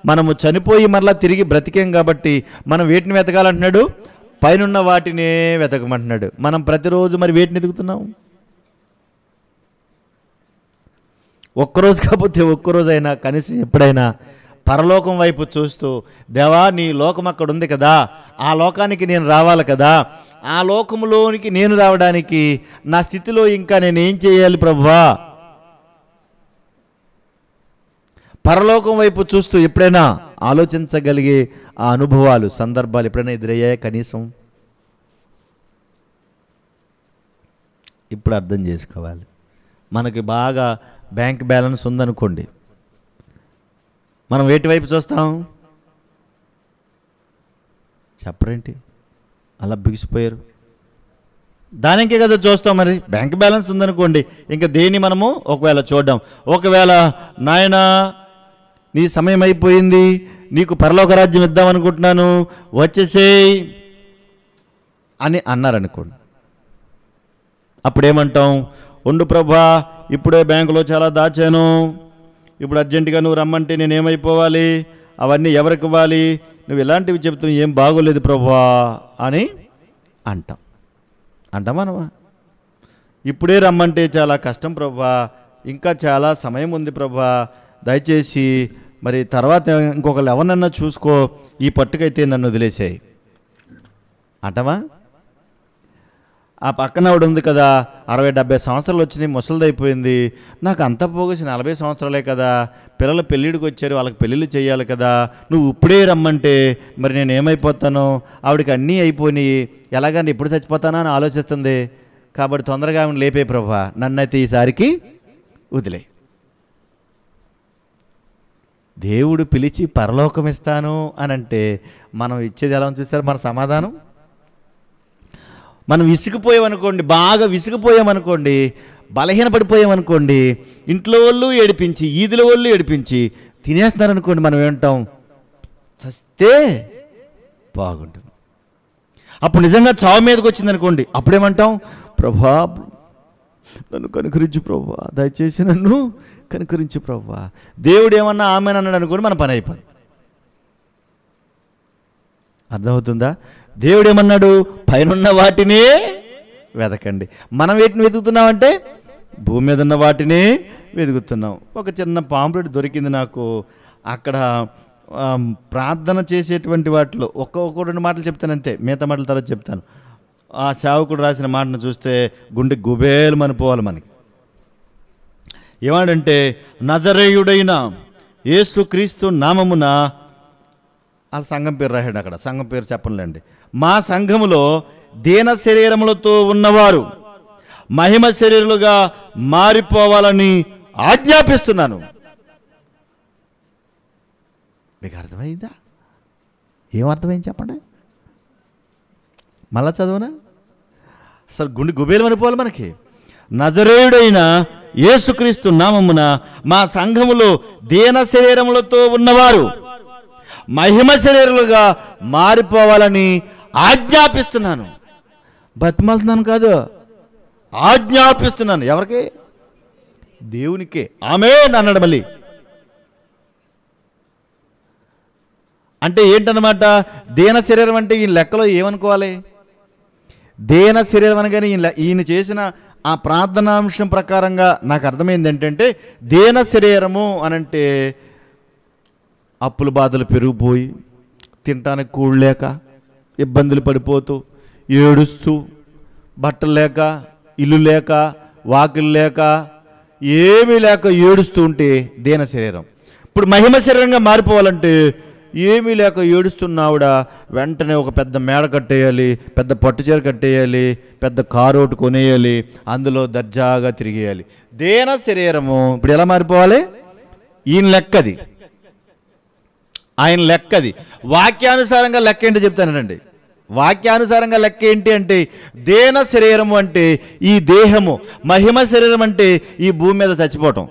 మనము చనిపోయి మరలా తిరిగి బ్రతికేం కాబట్టి మనం వేటిని వెతకాలంటున్నాడు పైనున్న వాటినే వెతకమంటున్నాడు మనం ప్రతిరోజు మరి వేటిని ఎదుగుతున్నాం ఒక్కరోజు కాకపోతే ఒక్కరోజైనా కనీసం ఎప్పుడైనా పరలోకం వైపు చూస్తూ దేవా నీ లోకం అక్కడ ఉంది కదా ఆ లోకానికి నేను రావాలి కదా ఆ లోకంలోనికి నేను రావడానికి నా స్థితిలో ఇంకా నేను ఏం చేయాలి ప్రభువా పరలోకం వైపు చూస్తూ ఎప్పుడైనా ఆలోచించగలిగే ఆ అనుభవాలు సందర్భాలు ఎప్పుడైనా ఎదురయ్యాయా కనీసం ఇప్పుడు అర్థం చేసుకోవాలి మనకి బాగా బ్యాంక్ బ్యాలెన్స్ ఉందనుకోండి మనం ఎటువైపు చూస్తాం చెప్పరేంటి అలా బిగిసిపోయారు దానికే కదా చూస్తాం మరి బ్యాంక్ బ్యాలెన్స్ ఉందనుకోండి ఇంకా దేన్ని మనము ఒకవేళ చూడడం ఒకవేళ నాయనా నీ సమయం అయిపోయింది నీకు పరలోక రాజ్యం ఇద్దాం అనుకుంటున్నాను వచ్చేసేయ్ అని అన్నారనుకోండి అప్పుడేమంటాం ఉండు ప్రభా ఇప్పుడే బ్యాంకులో చాలా దాచాను ఇప్పుడు అర్జెంటుగా నువ్వు రమ్మంటే నేనేమైపోవాలి అవన్నీ ఎవరికి ఇవ్వాలి నువ్వు ఇలాంటివి చెప్తూ ఏం బాగోలేదు ప్రభా అని అంటాం అంటామనవా ఇప్పుడే రమ్మంటే చాలా కష్టం ప్రభా ఇంకా చాలా సమయం ఉంది ప్రభా దయచేసి మరి తర్వాత ఇంకొకళ్ళు ఎవరన్నా చూసుకో ఈ పట్టుకైతే నన్ను వదిలేసాయి అటవా ఆ పక్కన ఆవిడ ఉంది కదా అరవై డెబ్బై సంవత్సరాలు వచ్చినాయి ముసలిదైపోయింది నాకు అంత పోగేసి నలభై సంవత్సరాలే కదా పిల్లలు పెళ్ళిడికి వచ్చారు వాళ్ళకి పెళ్ళిళ్ళు చేయాలి కదా నువ్వు ఇప్పుడే రమ్మంటే మరి నేను ఏమైపోతాను ఆవిడకి అన్నీ అయిపోయినాయి ఎలాగని ఇప్పుడు చచ్చిపోతానా అని ఆలోచిస్తుంది కాబట్టి తొందరగా ఆమెను లేపే ప్రభా నన్నైతే ఈసారికి వదిలేయి దేవుడు పిలిచి పరలోకం ఇస్తాను అని అంటే మనం ఇచ్చేది ఎలా చూసారు మన సమాధానం మనం విసిగిపోయామనుకోండి బాగా విసిగిపోయామనుకోండి బలహీనపడిపోయామనుకోండి ఇంట్లో వాళ్ళు ఏడిపించి ఈదుల వాళ్ళు ఏడిపించి తినేస్తున్నారనుకోండి మనం ఏమంటాం చస్తే బాగుంటుంది అప్పుడు నిజంగా చావు మీదకి వచ్చిందనుకోండి అప్పుడేమంటాం ప్రభా నన్ను కనుకరించి ప్రభా దయచేసి నన్ను కనుకరించి ప్రవ్వా దేవుడు ఏమన్నా ఆమెను అన్నాడు అనుకోండి మన పని అయిపోయింది అర్థమవుతుందా దేవుడు ఏమన్నాడు పైన వాటిని వెతకండి మనం వీటిని వెతుకుతున్నామంటే భూమి మీద ఉన్న వాటిని వెతుకుతున్నాం ఒక చిన్న పాంప్లెట్ దొరికింది నాకు అక్కడ ప్రార్థన చేసేటువంటి వాటిలో ఒక్కొక్క రెండు మాటలు చెప్తాను అంతే మిగతా మాటల తర్వాత చెప్తాను ఆ సేవకుడు రాసిన మాటను చూస్తే గుండె గుబేలు మనిపోవాలి మనకి ఏమాడంటే నజరేయుడైన ఏసుక్రీస్తు నామమున ఆ సంఘం పేరు రాశాడు అక్కడ సంఘం పేరు చెప్పనులేండి మా సంఘములో దీన శరీరములతో ఉన్నవారు మహిమ శరీరులుగా మారిపోవాలని ఆజ్ఞాపిస్తున్నాను మీకు అర్థమైందా ఏమర్థమైంది చెప్పండి మళ్ళా చదవనా అసలు గుండె గుబేలు అనిపోవాలి మనకి నజరేయుడైన యేసుక్రీస్తు నామమున మా సంఘములో దీన శరీరములతో ఉన్నవారు మహిమ శరీరులుగా మారిపోవాలని ఆజ్ఞాపిస్తున్నాను బతిమాలుతున్నాను కాదు ఆజ్ఞాపిస్తున్నాను ఎవరికి దేవునికే ఆమె అన్నాడు మళ్ళీ అంటే ఏంటనమాట దీన శరీరం అంటే ఈయన లెక్కలో ఏమనుకోవాలి దేన శరీరం అనగానే ఈయన ఈయన చేసిన ఆ ప్రార్థనాంశం ప్రకారంగా నాకు అర్థమైంది ఏంటంటే దేన శరీరము అనంటే అప్పుల బాధలు పెరిగిపోయి తినటానికి కూడలేక ఇబ్బందులు పడిపోతూ ఏడుస్తూ బట్టలు లేక ఇల్లు లేక వాకిలు లేక ఏమీ లేక ఏడుస్తూ ఉంటే దేన శరీరం ఇప్పుడు మహిమ శరీరంగా మారిపోవాలంటే ఏమీ లేక ఏడుస్తున్నావుడా వెంటనే ఒక పెద్ద మేడ కట్టేయాలి పెద్ద పట్టుచీర కట్టేయాలి పెద్ద కారు ఒకటి కొనేయాలి అందులో దర్జాగా తిరిగేయాలి దేన శరీరము ఇప్పుడు ఎలా మారిపోవాలి ఈయన లెక్కది ఆయన లెక్కది వాక్యానుసారంగా లెక్క ఏంటి చెప్తానండి వాక్యానుసారంగా లెక్క ఏంటి అంటే దేన శరీరము అంటే ఈ దేహము మహిమ శరీరం అంటే ఈ భూమి మీద చచ్చిపోవటం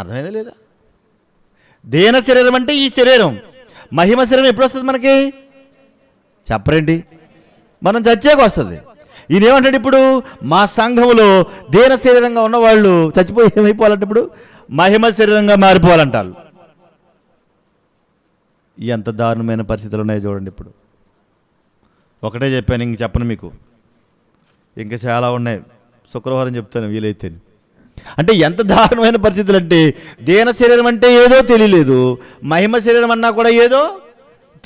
అర్థమైందా లేదా దేన శరీరం అంటే ఈ శరీరం మహిమ శరీరం ఎప్పుడు వస్తుంది మనకి చెప్పరండి మనం చచ్చాక వస్తుంది ఈయన ఏమంటాడు ఇప్పుడు మా సంఘంలో దేన శరీరంగా ఉన్నవాళ్ళు చచ్చిపోయి ఏమైపోవాలంటే ఇప్పుడు మహిమ శరీరంగా మారిపోవాలంటారు ఎంత దారుణమైన పరిస్థితులు ఉన్నాయో చూడండి ఇప్పుడు ఒకటే చెప్పాను ఇంక చెప్పను మీకు ఇంకా చాలా ఉన్నాయి శుక్రవారం చెప్తాను వీలైతే అంటే ఎంత దారుణమైన పరిస్థితులు అంటే దేన శరీరం అంటే ఏదో తెలియలేదు మహిమ శరీరం అన్నా కూడా ఏదో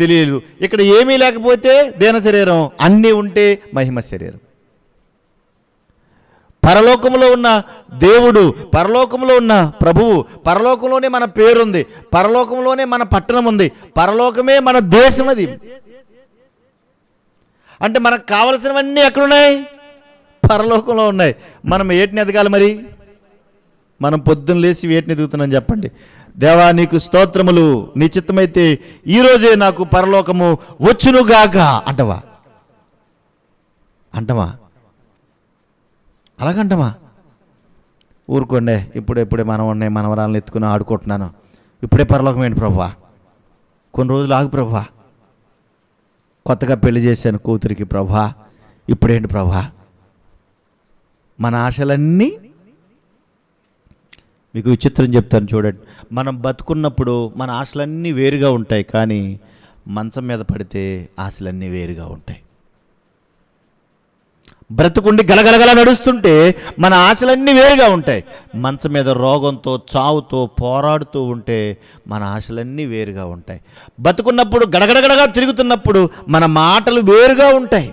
తెలియలేదు ఇక్కడ ఏమీ లేకపోతే దేన శరీరం అన్నీ ఉంటే మహిమ శరీరం పరలోకంలో ఉన్న దేవుడు పరలోకంలో ఉన్న ప్రభువు పరలోకంలోనే మన పేరుంది పరలోకంలోనే మన పట్టణం ఉంది పరలోకమే మన దేశం అది అంటే మనకు కావలసినవన్నీ ఎక్కడున్నాయి పరలోకంలో ఉన్నాయి మనం ఏటిని ఎదగాలి మరి మనం పొద్దున లేచి వేటిని ఎదుగుతున్నాం చెప్పండి దేవా నీకు స్తోత్రములు నీ చిత్తమైతే ఈరోజే నాకు పరలోకము వచ్చునుగాక అంటవా అంటమా అలాగంటమా ఊరుకోండి ఇప్పుడే ఇప్పుడే మనవాడిని మనవరాలను ఎత్తుకుని ఆడుకుంటున్నాను ఇప్పుడే పరలోకం ఏంటి ప్రభా కొన్ని రోజులు ఆగు ప్రభా కొత్తగా పెళ్లి చేశాను కూతురికి ప్రభా ఇప్పుడేంటి ప్రభా మన ఆశలన్నీ మీకు విచిత్రం చెప్తాను చూడండి మనం బతుకున్నప్పుడు మన ఆశలన్నీ వేరుగా ఉంటాయి కానీ మంచం మీద పడితే ఆశలన్నీ వేరుగా ఉంటాయి బ్రతుకుండి గలగలగల నడుస్తుంటే మన ఆశలన్నీ వేరుగా ఉంటాయి మంచం మీద రోగంతో చావుతో పోరాడుతూ ఉంటే మన ఆశలన్నీ వేరుగా ఉంటాయి బతుకున్నప్పుడు గడగడగడగా తిరుగుతున్నప్పుడు మన మాటలు వేరుగా ఉంటాయి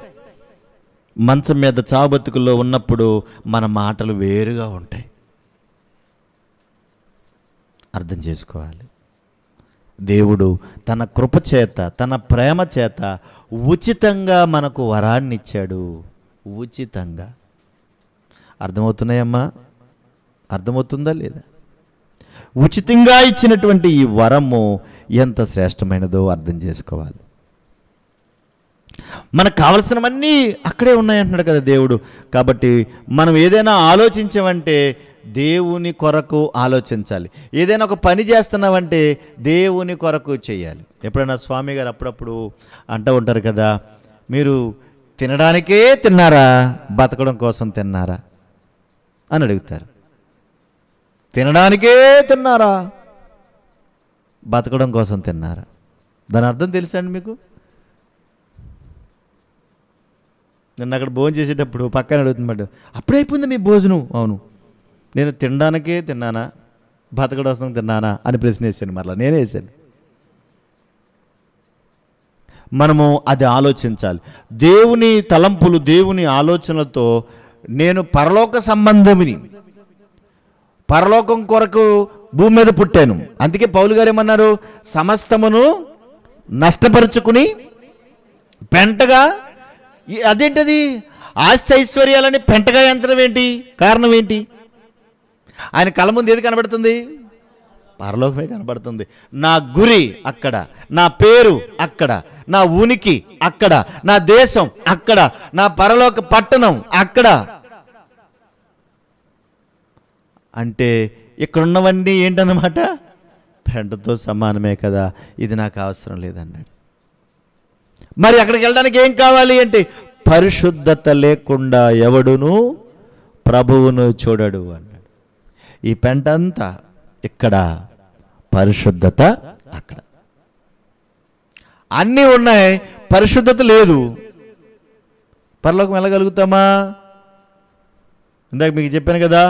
మంచం మీద చావు బతుకుల్లో ఉన్నప్పుడు మన మాటలు వేరుగా ఉంటాయి అర్థం చేసుకోవాలి దేవుడు తన కృపచేత తన ప్రేమ చేత ఉచితంగా మనకు వరాన్ని ఇచ్చాడు ఉచితంగా అర్థమవుతున్నాయమ్మా అర్థమవుతుందా లేదా ఉచితంగా ఇచ్చినటువంటి ఈ వరము ఎంత శ్రేష్టమైనదో అర్థం చేసుకోవాలి మనకు కావలసినవన్నీ అక్కడే ఉన్నాయంటున్నాడు కదా దేవుడు కాబట్టి మనం ఏదైనా ఆలోచించామంటే దేవుని కొరకు ఆలోచించాలి ఏదైనా ఒక పని చేస్తున్నామంటే దేవుని కొరకు చేయాలి ఎప్పుడైనా స్వామి గారు అప్పుడప్పుడు అంటూ ఉంటారు కదా మీరు తినడానికే తిన్నారా బతకడం కోసం తిన్నారా అని అడుగుతారు తినడానికే తిన్నారా బతకడం కోసం తిన్నారా దాని అర్థం తెలుసా అండి మీకు నిన్న అక్కడ భోజనం చేసేటప్పుడు పక్కన అడుగుతున్నాడు అప్పుడైపోయింది మీ భోజనం అవును నేను తినడానికే తిన్నానా బతకడోసం తిన్నానా అని ప్రశ్న వేసాను మరలా నేనే వేసాను మనము అది ఆలోచించాలి దేవుని తలంపులు దేవుని ఆలోచనలతో నేను పరలోక సంబంధమిని పరలోకం కొరకు భూమి మీద పుట్టాను అందుకే పౌలు గారు ఏమన్నారు సమస్తమును నష్టపరుచుకుని పెంటగా అదేంటది ఆస్తి ఐశ్వర్యాలని పెంటగా ఎంచడం ఏంటి కారణం ఏంటి ఆయన కళ్ళ ముందు ఏది కనబడుతుంది పరలోకమే కనబడుతుంది నా గురి అక్కడ నా పేరు అక్కడ నా ఉనికి అక్కడ నా దేశం అక్కడ నా పరలోక పట్టణం అక్కడ అంటే ఇక్కడున్నవన్నీ ఏంటన్నమాట పెంటతో సమానమే కదా ఇది నాకు అవసరం లేదన్నాడు మరి అక్కడికి వెళ్ళడానికి ఏం కావాలి అంటే పరిశుద్ధత లేకుండా ఎవడును ప్రభువును చూడడు అని ఈ పెంటంతా ఇక్కడ పరిశుద్ధత అక్కడ అన్నీ ఉన్నాయి పరిశుద్ధత లేదు పరలోకం వెళ్ళగలుగుతామా ఇందాక మీకు చెప్పాను కదా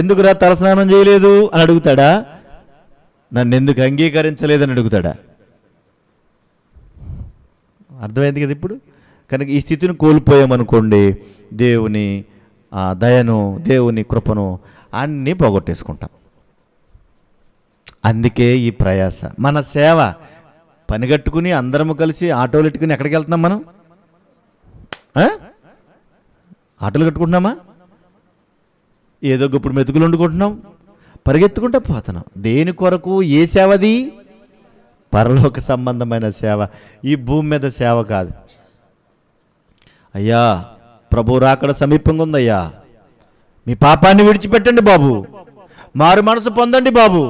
ఎందుకురా తలస్నానం చేయలేదు అని అడుగుతాడా నన్ను ఎందుకు అంగీకరించలేదని అడుగుతాడా అర్థమైంది కదా ఇప్పుడు కనుక ఈ స్థితిని కోల్పోయామనుకోండి దేవుని దయను దేవుని కృపను అన్నీ పోగొట్టేసుకుంటాం అందుకే ఈ ప్రయాస మన సేవ పనిగట్టుకుని అందరము కలిసి ఆటోలు పెట్టుకుని ఎక్కడికి వెళ్తున్నాం మనం ఆటోలు కట్టుకుంటున్నామా ఏదో ఇప్పుడు మెతుకులు వండుకుంటున్నాం పరిగెత్తుకుంటే పోతున్నాం దేని కొరకు ఏ సేవది పరలోక సంబంధమైన సేవ ఈ భూమి మీద సేవ కాదు అయ్యా ప్రభు రాకడ సమీపంగా ఉందయ్యా మీ పాపాన్ని విడిచిపెట్టండి బాబు మారు మనసు పొందండి బాబు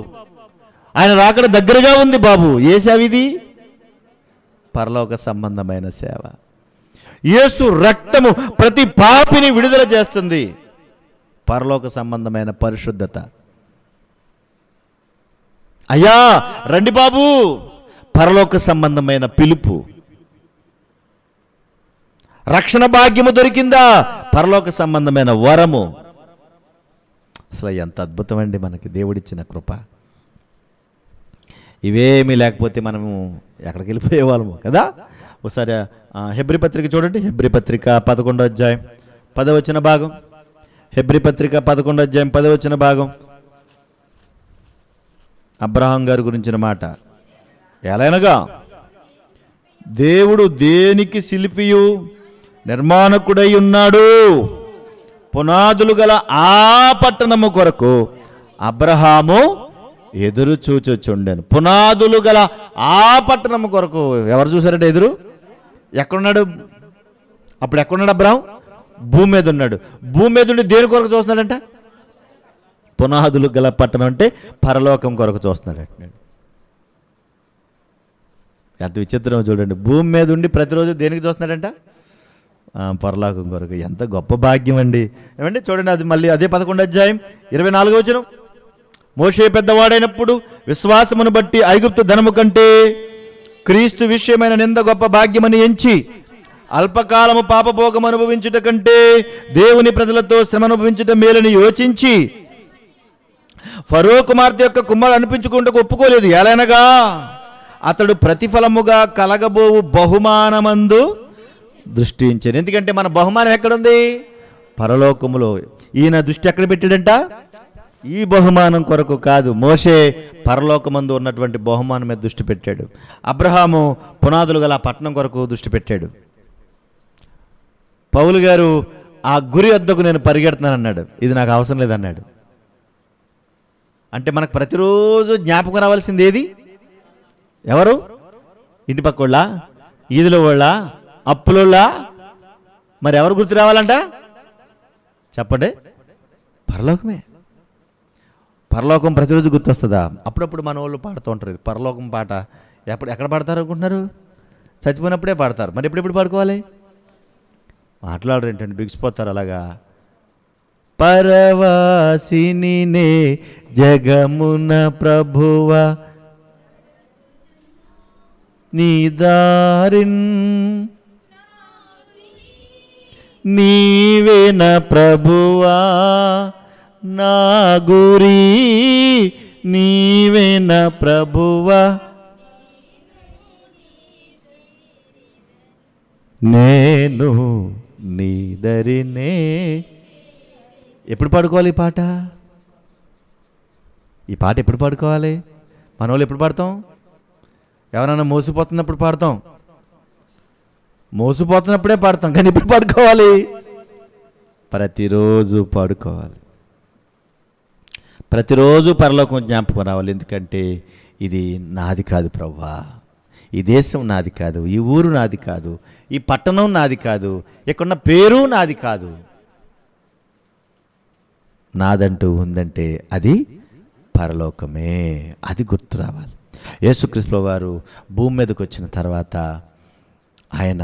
ఆయన రాకడ దగ్గరగా ఉంది బాబు ఏ సేవ ఇది పరలోక సంబంధమైన సేవ యేసు రక్తము ప్రతి పాపిని విడుదల చేస్తుంది పరలోక సంబంధమైన పరిశుద్ధత అయ్యా రండి బాబు పరలోక సంబంధమైన పిలుపు రక్షణ భాగ్యము దొరికిందా పరలోక సంబంధమైన వరము అసలు ఎంత అద్భుతమండి మనకి దేవుడిచ్చిన కృప ఇవేమీ లేకపోతే మనము ఎక్కడికి వెళ్ళిపోయేవాళ్ళము కదా ఒకసారి హెబ్రి పత్రిక చూడండి హెబ్రి పత్రిక పదకొండో అధ్యాయం పదవచ్చిన భాగం హెబ్రి పత్రిక పదకొండో అధ్యాయం పదవచ్చిన భాగం అబ్రహాం గారి గురించిన మాట ఎలానగా దేవుడు దేనికి శిల్పియు నిర్మాణకుడై ఉన్నాడు పునాదులు గల ఆ పట్టణము కొరకు అబ్రహాము ఎదురు చూచొచ్చుండాను పునాదులు గల ఆ పట్టణము కొరకు ఎవరు చూసారంటే ఎదురు ఎక్కడున్నాడు అప్పుడు ఎక్కడున్నాడు అబ్రహం భూమి మీద ఉన్నాడు భూమి మీద ఉండి దేని కొరకు చూస్తున్నాడంట పునాదులు గల పట్టణం అంటే పరలోకం కొరకు చూస్తున్నాడు ఎంత విచిత్రం చూడండి భూమి మీద ఉండి ప్రతిరోజు దేనికి చూస్తున్నాడంట పరలోకం కొరకు ఎంత గొప్ప భాగ్యం అండి ఏమండి చూడండి అది మళ్ళీ అదే పదకొండు అధ్యాయం ఇరవై నాలుగో వచ్చిన మోసే పెద్దవాడైనప్పుడు విశ్వాసమును బట్టి ఐగుప్తు ధనము కంటే క్రీస్తు విషయమైన నింద గొప్ప భాగ్యమని ఎంచి అల్పకాలము పాపభోగం అనుభవించుట కంటే దేవుని ప్రజలతో శ్రమ అనుభవించుట మేలని యోచించి ఫరో కుమార్తె యొక్క కుమారు అనిపించుకుంటూ ఒప్పుకోలేదు ఎలానగా అతడు ప్రతిఫలముగా కలగబోవు బహుమానమందు దృష్టి ఎందుకంటే మన బహుమానం ఎక్కడుంది పరలోకములో ఈయన దృష్టి ఎక్కడ పెట్టాడంట ఈ బహుమానం కొరకు కాదు మోషే పరలోకమందు ఉన్నటువంటి బహుమానం మీద దృష్టి పెట్టాడు అబ్రహాము పునాదులు గల పట్టణం కొరకు దృష్టి పెట్టాడు పౌలు గారు ఆ గురి వద్దకు నేను పరిగెడుతున్నాను అన్నాడు ఇది నాకు అవసరం లేదన్నాడు అంటే మనకు ప్రతిరోజు జ్ఞాపకం రావాల్సింది ఏది ఎవరు ఇంటి పక్క వాళ్ళ ఈదిలో వాళ్ళ అప్పులలా మరి ఎవరు గుర్తు రావాలంట చెప్పండి పరలోకమే పరలోకం ప్రతిరోజు గుర్తొస్తుందా అప్పుడప్పుడు మన వాళ్ళు పాడుతూ ఉంటారు ఇది పరలోకం పాట ఎప్పుడు ఎక్కడ పాడతారు అనుకుంటున్నారు చచ్చిపోయినప్పుడే పాడతారు మరి ఎప్పుడెప్పుడు పాడుకోవాలి మాట్లాడరు ఏంటంటే బిగిసిపోతారు అలాగా నే జగమున ప్రభువ నీ దారిన్ నీవేన ప్రభువా నా గురి నీవేన ప్రభువా నేను నీదరినే ఎప్పుడు పాడుకోవాలి ఈ పాట ఈ పాట ఎప్పుడు పాడుకోవాలి మనోళ్ళు ఎప్పుడు పాడతాం ఎవరైనా మోసిపోతున్నప్పుడు పాడతాం మోసపోతున్నప్పుడే పాడతాం కానీ ఇప్పుడు పాడుకోవాలి ప్రతిరోజు పాడుకోవాలి ప్రతిరోజు పరలోకం జ్ఞాపకం రావాలి ఎందుకంటే ఇది నాది కాదు ప్రవ్వా ఈ దేశం నాది కాదు ఈ ఊరు నాది కాదు ఈ పట్టణం నాది కాదు ఇక్కడున్న పేరు నాది కాదు నాదంటూ ఉందంటే అది పరలోకమే అది గుర్తు రావాలి యేసుక్రీస్తుల వారు భూమి మీదకి వచ్చిన తర్వాత ఆయన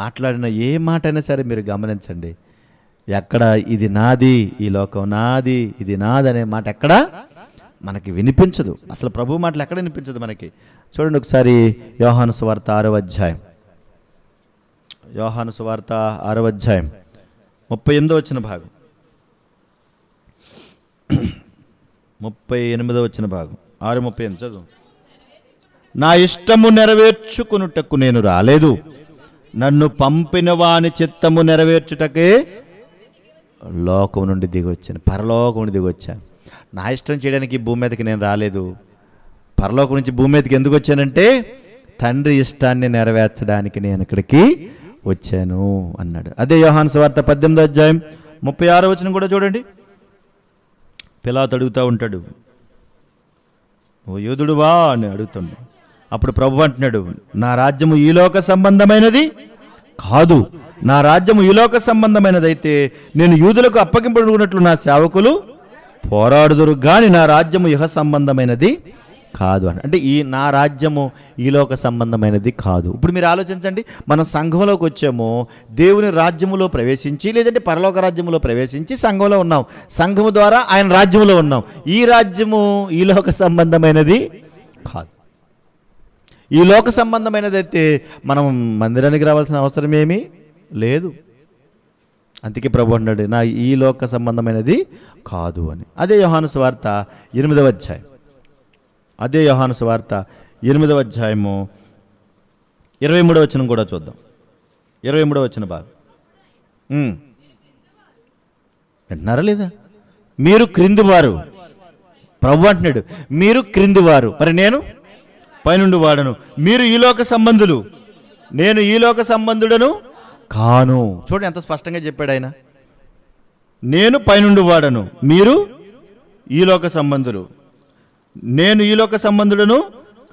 మాట్లాడిన ఏ మాట అయినా సరే మీరు గమనించండి ఎక్కడ ఇది నాది ఈ లోకం నాది ఇది నాదనే మాట ఎక్కడ మనకి వినిపించదు అసలు ప్రభు మాటలు ఎక్కడ వినిపించదు మనకి చూడండి ఒకసారి యోహాను సువార్త ఆరో అధ్యాయం యోహాను సువార్త ఆరో అధ్యాయం ముప్పై ఎనిమిదో వచ్చిన భాగం ముప్పై ఎనిమిదో వచ్చిన భాగం ఆరు ముప్పై ఎనిమిది చదువు నా ఇష్టము నెరవేర్చుకునుటకు నేను రాలేదు నన్ను పంపిన వాని చిత్తము నెరవేర్చుటకే లోకం నుండి దిగొచ్చాను పరలోకం నుండి దిగొచ్చాను నా ఇష్టం చేయడానికి భూమి మీదకి నేను రాలేదు పరలోకం నుంచి భూమి మీదకి ఎందుకు వచ్చానంటే తండ్రి ఇష్టాన్ని నెరవేర్చడానికి నేను ఇక్కడికి వచ్చాను అన్నాడు అదే యోహాన్ సువార్త పద్దెనిమిదో అధ్యాయం ముప్పై ఆరో వచ్చిన కూడా చూడండి పిలా తడుగుతూ ఉంటాడు ఓ యోధుడువా అని అడుగుతున్నాడు అప్పుడు ప్రభు అంటున్నాడు నా రాజ్యము ఈ లోక సంబంధమైనది కాదు నా రాజ్యము ఈ లోక సంబంధమైనది అయితే నేను యూదులకు అప్పగింపడుకున్నట్లు నా సేవకులు పోరాడుదురు కానీ నా రాజ్యము యుహ సంబంధమైనది కాదు అని అంటే ఈ నా రాజ్యము ఈలోక సంబంధమైనది కాదు ఇప్పుడు మీరు ఆలోచించండి మనం సంఘంలోకి వచ్చాము దేవుని రాజ్యములో ప్రవేశించి లేదంటే పరలోక రాజ్యములో ప్రవేశించి సంఘంలో ఉన్నాం సంఘము ద్వారా ఆయన రాజ్యములో ఉన్నాం ఈ రాజ్యము ఈలోక సంబంధమైనది కాదు ఈ లోక సంబంధమైనదైతే మనం మందిరానికి రావాల్సిన అవసరం ఏమీ లేదు అందుకే ప్రభు అన్నాడు నా ఈ లోక సంబంధమైనది కాదు అని అదే యోహాను స్వార్త ఎనిమిదవ అధ్యాయం అదే యోహాను స్వార్త ఎనిమిదవ అధ్యాయము ఇరవై మూడవ వచనం కూడా చూద్దాం ఇరవై మూడవ వచ్చిన బాగా విన్నారా లేదా మీరు క్రిందివారు ప్రభు అంటున్నాడు మీరు క్రిందివారు మరి నేను పైనుండి వాడను మీరు ఈ లోక సంబంధులు నేను ఈ లోక సంబంధుడను కాను చూడండి ఎంత స్పష్టంగా చెప్పాడు ఆయన నేను పైనుండి వాడను మీరు ఈ లోక సంబంధులు నేను ఈ లోక సంబంధుడను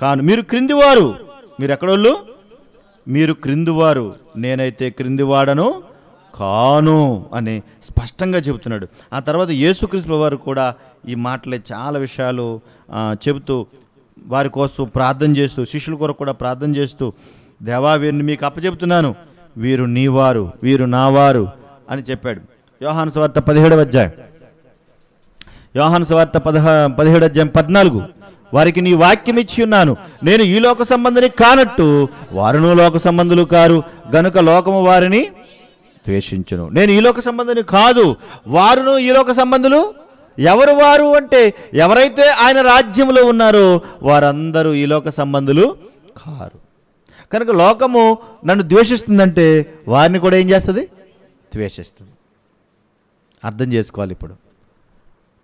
కాను మీరు క్రిందివారు మీరు ఎక్కడోళ్ళు మీరు క్రిందివారు నేనైతే క్రిందివాడను కాను అని స్పష్టంగా చెబుతున్నాడు ఆ తర్వాత యేసుక్రీస్తు వారు కూడా ఈ మాటలే చాలా విషయాలు చెబుతూ వారి కోసం ప్రార్థన చేస్తూ శిష్యుల కొరకు కూడా ప్రార్థన చేస్తూ దేవా వీరిని మీకు అప్పచెబుతున్నాను వీరు నీవారు వీరు నావారు అని చెప్పాడు యోహాను స్వార్త పదిహేడు అధ్యాయం యోహాను స్వార్త పదహ పదిహేడు అధ్యాయం పద్నాలుగు వారికి నీ వాక్యం ఇచ్చి ఉన్నాను నేను ఈ లోక సంబంధిని కానట్టు వారును లోక సంబంధులు కారు గనుక లోకము వారిని ద్వేషించును నేను ఈ లోక సంబంధిని కాదు వారును ఈ లోక సంబంధులు ఎవరు వారు అంటే ఎవరైతే ఆయన రాజ్యంలో ఉన్నారో వారందరూ ఈ లోక సంబంధులు కారు కనుక లోకము నన్ను ద్వేషిస్తుందంటే వారిని కూడా ఏం చేస్తుంది ద్వేషిస్తుంది అర్థం చేసుకోవాలి ఇప్పుడు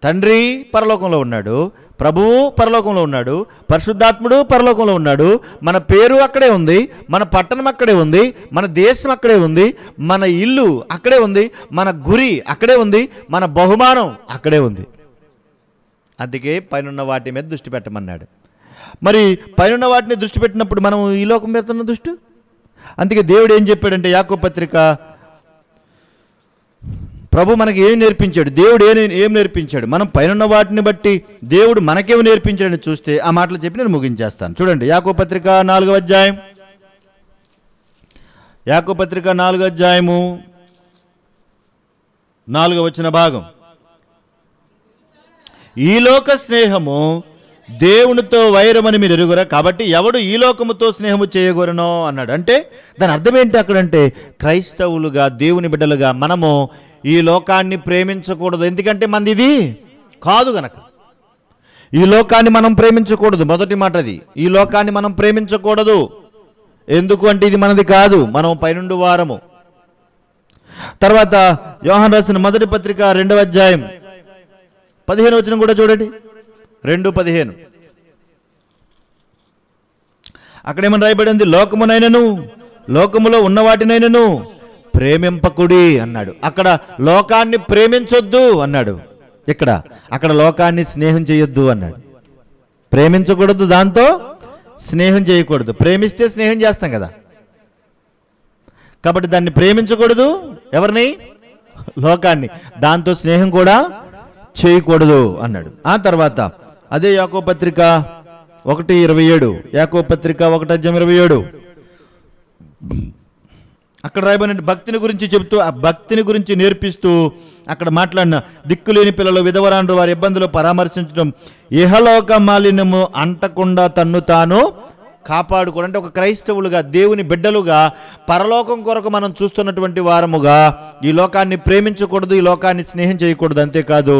తండ్రి పరలోకంలో ఉన్నాడు ప్రభువు పరలోకంలో ఉన్నాడు పరిశుద్ధాత్ముడు పరలోకంలో ఉన్నాడు మన పేరు అక్కడే ఉంది మన పట్టణం అక్కడే ఉంది మన దేశం అక్కడే ఉంది మన ఇల్లు అక్కడే ఉంది మన గురి అక్కడే ఉంది మన బహుమానం అక్కడే ఉంది అందుకే పైన వాటి మీద దృష్టి పెట్టమన్నాడు మరి పైన వాటిని దృష్టి పెట్టినప్పుడు మనం ఈ లోకం పెడుతున్న దృష్టి అందుకే దేవుడు ఏం చెప్పాడంటే యాకో పత్రిక ప్రభు మనకి ఏం నేర్పించాడు దేవుడు ఏ ఏం నేర్పించాడు మనం పైన వాటిని బట్టి దేవుడు మనకేం నేర్పించాడని చూస్తే ఆ మాటలు చెప్పి నేను ముగించేస్తాను చూడండి యాకో పత్రిక నాలుగవ అధ్యాయం యాకో పత్రిక నాలుగో అధ్యాయము నాలుగవ వచ్చిన భాగం ఈ లోక స్నేహము దేవునితో వైరమని మీరు ఎరుగురా కాబట్టి ఎవడు ఈ లోకముతో స్నేహము చేయగూరనో అన్నాడు అంటే దాని అర్థం ఏంటి అక్కడంటే క్రైస్తవులుగా దేవుని బిడ్డలుగా మనము ఈ లోకాన్ని ప్రేమించకూడదు ఎందుకంటే మంది ఇది కాదు గనక ఈ లోకాన్ని మనం ప్రేమించకూడదు మొదటి మాట అది ఈ లోకాన్ని మనం ప్రేమించకూడదు ఎందుకు అంటే ఇది మనది కాదు మనం పన్నెండు వారము తర్వాత వ్యవహన్ రాసిన మొదటి పత్రిక రెండవ అధ్యాయం పదిహేను వచ్చిన కూడా చూడండి రెండు పదిహేను అక్కడేమని రాయబడింది లోకమునైనను లోకములో ఉన్నవాటినైనను ప్రేమింపకుడి అన్నాడు అక్కడ లోకాన్ని ప్రేమించొద్దు అన్నాడు ఇక్కడ అక్కడ లోకాన్ని స్నేహం చేయొద్దు అన్నాడు ప్రేమించకూడదు దాంతో స్నేహం చేయకూడదు ప్రేమిస్తే స్నేహం చేస్తాం కదా కాబట్టి దాన్ని ప్రేమించకూడదు ఎవరిని లోకాన్ని దాంతో స్నేహం కూడా చేయకూడదు అన్నాడు ఆ తర్వాత అదే యాకో పత్రిక ఒకటి ఇరవై ఏడు యాకో పత్రిక ఒకటి అజ్యం ఇరవై ఏడు అక్కడ రాయబడిన భక్తిని గురించి చెబుతూ ఆ భక్తిని గురించి నేర్పిస్తూ అక్కడ మాట్లాడిన దిక్కులేని పిల్లలు విధవరాండ్రు వారి ఇబ్బందులు పరామర్శించడం ఇహలోక మాలిన్యము అంటకుండా తన్ను తాను కాపాడుకోవడం అంటే ఒక క్రైస్తవులుగా దేవుని బిడ్డలుగా పరలోకం కొరకు మనం చూస్తున్నటువంటి వారముగా ఈ లోకాన్ని ప్రేమించకూడదు ఈ లోకాన్ని స్నేహం చేయకూడదు అంతేకాదు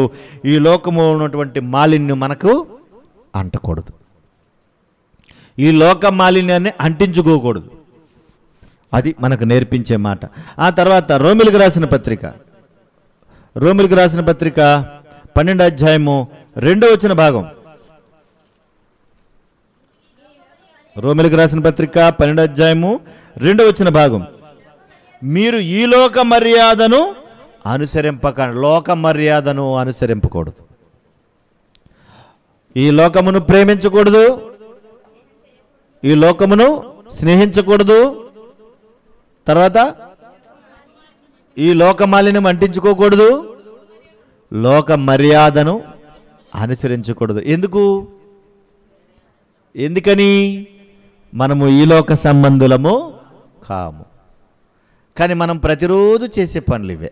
ఈ లోకము ఉన్నటువంటి మాలిన్యం మనకు అంటకూడదు ఈ లోక మాలిన్యాన్ని అంటించుకోకూడదు అది మనకు నేర్పించే మాట ఆ తర్వాత రోమిలికి రాసిన పత్రిక రోమిలికి రాసిన పత్రిక పన్నెండు అధ్యాయము రెండో వచ్చిన భాగం రోమిలికి రాసిన పత్రిక పన్నెండు అధ్యాయము రెండో వచ్చిన భాగం మీరు ఈ లోక మర్యాదను అనుసరింపక లోక మర్యాదను అనుసరింపకూడదు ఈ లోకమును ప్రేమించకూడదు ఈ లోకమును స్నేహించకూడదు తర్వాత ఈ లోకమాలిన్యం అంటించుకోకూడదు లోక మర్యాదను అనుసరించకూడదు ఎందుకు ఎందుకని మనము ఈ లోక సంబంధులము కాము కానీ మనం ప్రతిరోజు చేసే పనులు ఇవే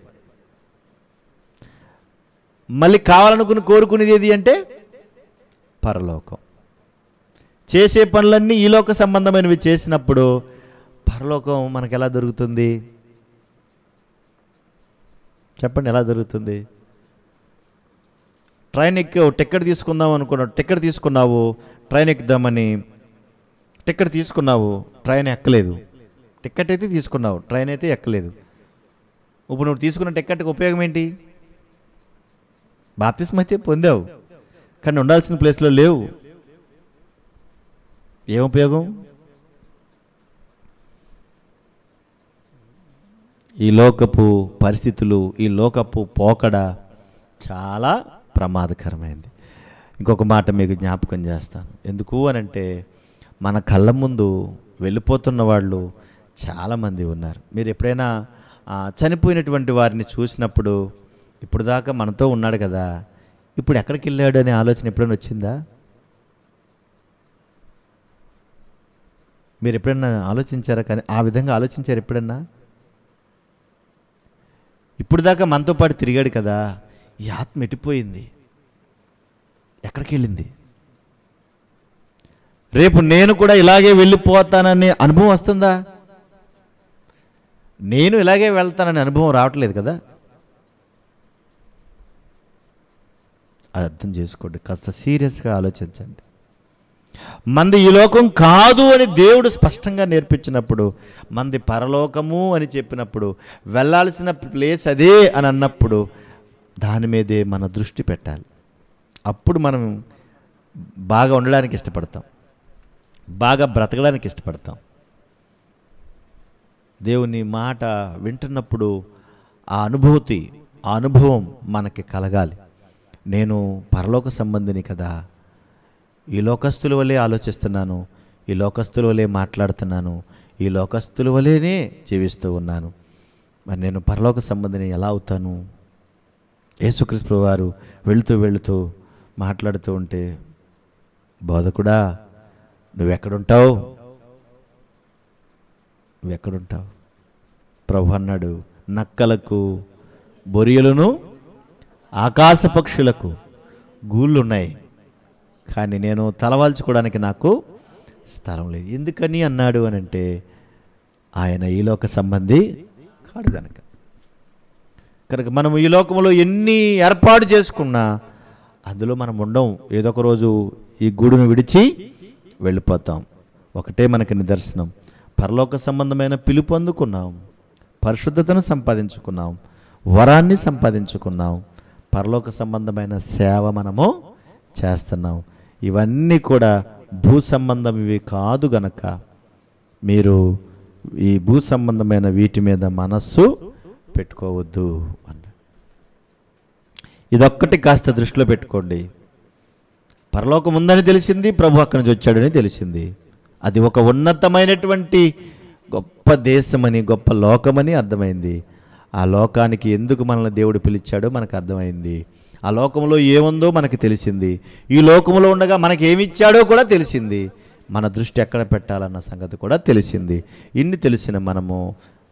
మళ్ళీ కావాలనుకుని కోరుకునేది ఏది అంటే పరలోకం చేసే పనులన్నీ ఈ లోక సంబంధమైనవి చేసినప్పుడు పరలోకం మనకు ఎలా దొరుకుతుంది చెప్పండి ఎలా దొరుకుతుంది ట్రైన్ ఎక్కి టిక్కెట్ తీసుకుందాం అనుకున్నావు టికెట్ తీసుకున్నావు ట్రైన్ ఎక్కుదామని టిక్కెట్ తీసుకున్నావు ట్రైన్ ఎక్కలేదు టిక్కెట్ అయితే తీసుకున్నావు ట్రైన్ అయితే ఎక్కలేదు ఇప్పుడు నువ్వు తీసుకున్న టిక్కెట్కి ఉపయోగం ఏంటి బాప్తిస్మ అయితే పొందావు కానీ ఉండాల్సిన ప్లేస్లో లేవు ఏం ఉపయోగం ఈ లోకపు పరిస్థితులు ఈ లోకపు పోకడ చాలా ప్రమాదకరమైంది ఇంకొక మాట మీకు జ్ఞాపకం చేస్తాను ఎందుకు అనంటే మన కళ్ళ ముందు వెళ్ళిపోతున్న వాళ్ళు చాలామంది ఉన్నారు మీరు ఎప్పుడైనా చనిపోయినటువంటి వారిని చూసినప్పుడు ఇప్పుడు దాకా మనతో ఉన్నాడు కదా ఇప్పుడు ఎక్కడికి వెళ్ళాడు అనే ఆలోచన ఎప్పుడైనా వచ్చిందా మీరు ఎప్పుడైనా ఆలోచించారా కానీ ఆ విధంగా ఆలోచించారు ఎప్పుడన్నా ఇప్పుడు దాకా మనతో పాటు తిరిగాడు కదా ఈ ఆత్మ ఎట్టిపోయింది ఎక్కడికి వెళ్ళింది రేపు నేను కూడా ఇలాగే వెళ్ళిపోతాననే అనుభవం వస్తుందా నేను ఇలాగే వెళ్తాననే అనుభవం రావట్లేదు కదా అది అర్థం చేసుకోండి కాస్త సీరియస్గా ఆలోచించండి మంది ఈ లోకం కాదు అని దేవుడు స్పష్టంగా నేర్పించినప్పుడు మంది పరలోకము అని చెప్పినప్పుడు వెళ్ళాల్సిన ప్లేస్ అదే అని అన్నప్పుడు దాని మీదే మన దృష్టి పెట్టాలి అప్పుడు మనం బాగా ఉండడానికి ఇష్టపడతాం బాగా బ్రతకడానికి ఇష్టపడతాం దేవుని మాట వింటున్నప్పుడు ఆ అనుభూతి ఆ అనుభవం మనకి కలగాలి నేను పరలోక సంబంధిని కదా ఈ లోకస్తుల వలె ఆలోచిస్తున్నాను ఈ లోకస్తుల వలె మాట్లాడుతున్నాను ఈ లోకస్తుల వలెనే జీవిస్తూ ఉన్నాను మరి నేను పరలోక సంబంధిని ఎలా అవుతాను యేసుక్రీస్తు వారు వెళుతూ వెళుతూ మాట్లాడుతూ ఉంటే బోధకుడా నువ్వెక్కడుంటావు నువ్వెక్కడుంటావు ప్రభు అన్నాడు నక్కలకు బొరియలను ఆకాశ పక్షులకు గూళ్ళున్నాయి కానీ నేను తలవాల్చుకోవడానికి నాకు స్థలం లేదు ఎందుకని అన్నాడు అని అంటే ఆయన ఈ లోక సంబంధి కాడు కనుక కనుక మనం ఈ లోకంలో ఎన్ని ఏర్పాటు చేసుకున్నా అందులో మనం ఉండం ఏదో ఒక రోజు ఈ గూడును విడిచి వెళ్ళిపోతాం ఒకటే మనకి నిదర్శనం పరలోక సంబంధమైన పిలుపు అందుకున్నాం పరిశుద్ధతను సంపాదించుకున్నాం వరాన్ని సంపాదించుకున్నాం పరలోక సంబంధమైన సేవ మనము చేస్తున్నాం ఇవన్నీ కూడా భూ సంబంధం ఇవి కాదు గనక మీరు ఈ భూ సంబంధమైన వీటి మీద మనస్సు పెట్టుకోవద్దు అన్న ఇదొక్కటి కాస్త దృష్టిలో పెట్టుకోండి పరలోకం ఉందని తెలిసింది ప్రభు అక్కడి నుంచి వచ్చాడని తెలిసింది అది ఒక ఉన్నతమైనటువంటి గొప్ప దేశమని గొప్ప లోకమని అర్థమైంది ఆ లోకానికి ఎందుకు మనల్ని దేవుడు పిలిచాడో మనకు అర్థమైంది ఆ లోకంలో ఏముందో మనకి తెలిసింది ఈ లోకంలో ఉండగా మనకి ఏమిచ్చాడో కూడా తెలిసింది మన దృష్టి ఎక్కడ పెట్టాలన్న సంగతి కూడా తెలిసింది ఇన్ని తెలిసిన మనము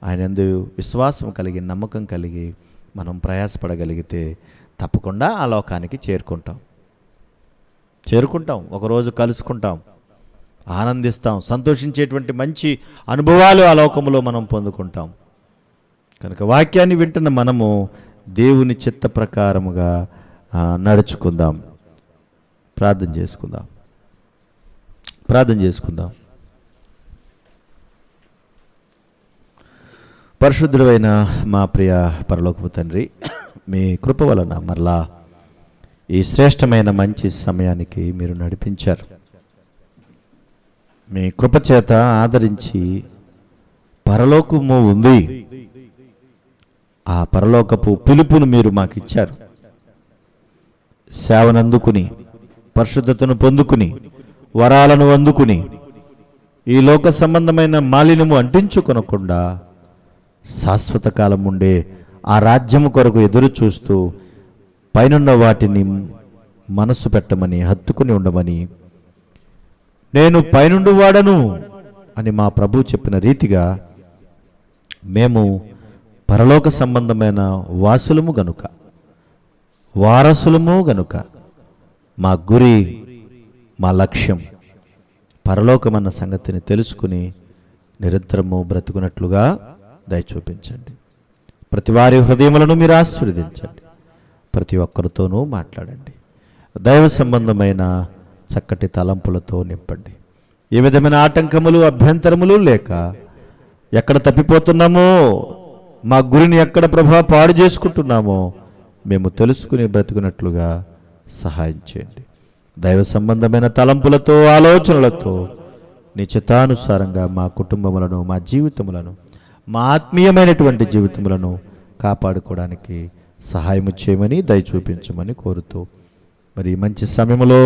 ఆయన ఎందు విశ్వాసం కలిగి నమ్మకం కలిగి మనం ప్రయాసపడగలిగితే తప్పకుండా ఆ లోకానికి చేరుకుంటాం చేరుకుంటాం ఒకరోజు కలుసుకుంటాం ఆనందిస్తాం సంతోషించేటువంటి మంచి అనుభవాలు ఆ లోకంలో మనం పొందుకుంటాం కనుక వాక్యాన్ని వింటున్న మనము దేవుని చిత్త ప్రకారముగా నడుచుకుందాం ప్రార్థన చేసుకుందాం ప్రార్థన చేసుకుందాం పరిశుద్ధుడైన మా ప్రియ పరలోకపు తండ్రి మీ కృప వలన మరలా ఈ శ్రేష్టమైన మంచి సమయానికి మీరు నడిపించారు మీ కృపచేత ఆదరించి పరలోకము ఉంది ఆ పరలోకపు పిలుపును మీరు మాకు ఇచ్చారు సేవనందుకుని పరిశుద్ధతను పొందుకుని వరాలను అందుకుని ఈ లోక సంబంధమైన మాలిన్యము అంటించుకొనకుండా శాశ్వత కాలం ఉండే ఆ రాజ్యము కొరకు ఎదురు చూస్తూ పైనున్న వాటిని మనస్సు పెట్టమని హత్తుకుని ఉండమని నేను పైనుండి వాడను అని మా ప్రభు చెప్పిన రీతిగా మేము పరలోక సంబంధమైన వాసులము గనుక వారసులము గనుక మా గురి మా లక్ష్యం పరలోకమన్న సంగతిని తెలుసుకుని నిరంతరము బ్రతుకున్నట్లుగా దయచూపించండి ప్రతి వారి హృదయములను మీరు ఆశీర్వదించండి ప్రతి ఒక్కరితోనూ మాట్లాడండి దైవ సంబంధమైన చక్కటి తలంపులతో నింపండి ఏ విధమైన ఆటంకములు అభ్యంతరములు లేక ఎక్కడ తప్పిపోతున్నామో మా గురిని ఎక్కడ ప్రభావ పాడు చేసుకుంటున్నామో మేము తెలుసుకుని బ్రతుకున్నట్లుగా సహాయం చేయండి దైవ సంబంధమైన తలంపులతో ఆలోచనలతో నీ మా కుటుంబములను మా జీవితములను మా ఆత్మీయమైనటువంటి జీవితములను కాపాడుకోవడానికి సహాయము చేయమని దయ చూపించమని కోరుతూ మరి మంచి సమయంలో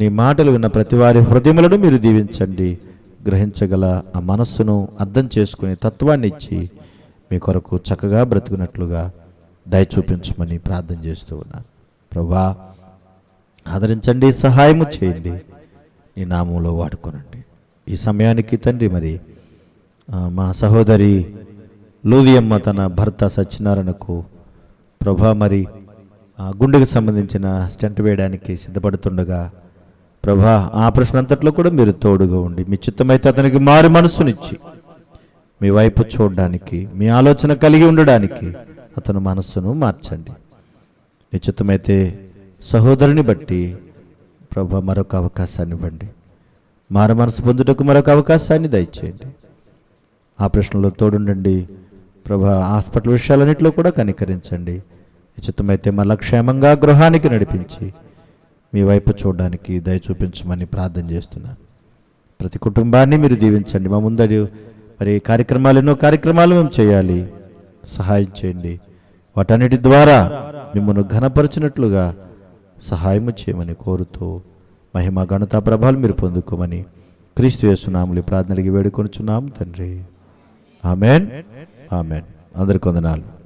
నీ మాటలు విన్న ప్రతి వారి హృదయములను మీరు దీవించండి గ్రహించగల ఆ మనస్సును అర్థం చేసుకునే తత్వాన్ని ఇచ్చి మీ కొరకు చక్కగా బ్రతుకున్నట్లుగా దయ చూపించమని ప్రార్థన చేస్తూ ఉన్నాను ప్రభా ఆదరించండి సహాయము చేయండి ఈ నామంలో వాడుకోనండి ఈ సమయానికి తండ్రి మరి మా సహోదరి లూదియమ్మ తన భర్త సత్యనారాయణకు ప్రభా మరి గుండెకు సంబంధించిన స్టంట్ వేయడానికి సిద్ధపడుతుండగా ప్రభా ఆ ప్రశ్న అంతట్లో కూడా మీరు తోడుగా ఉండి మీ చిత్తమైతే అతనికి మారి మనసునిచ్చి మీ వైపు చూడడానికి మీ ఆలోచన కలిగి ఉండడానికి అతను మనస్సును మార్చండి నిశ్చితమైతే సహోదరుని బట్టి ప్రభు మరొక అవకాశాన్ని ఇవ్వండి మారు మనసు పొందుటకు మరొక అవకాశాన్ని దయచేయండి ఆ ప్రశ్నలో తోడుండండి ప్రభా హాస్పిటల్ విషయాలన్నింటిలో కూడా కనికరించండి నిశ్చితమైతే మళ్ళా క్షేమంగా గృహానికి నడిపించి మీ వైపు చూడడానికి దయ చూపించమని ప్రార్థన చేస్తున్నాను ప్రతి కుటుంబాన్ని మీరు దీవించండి మా ముందరి మరి కార్యక్రమాలు ఎన్నో కార్యక్రమాలు మేము చేయాలి సహాయం చేయండి వాటన్నిటి ద్వారా మిమ్మల్ని ఘనపరచినట్లుగా సహాయము చేయమని కోరుతూ మహిమ ఘనత ప్రభాలు మీరు పొందుకోమని క్రీస్తు వేస్తున్నాములు ప్రార్థనలకి వేడుకొనుచున్నాము తండ్రి ఆమెన్ ఆమెన్ అందరికి వందనాలు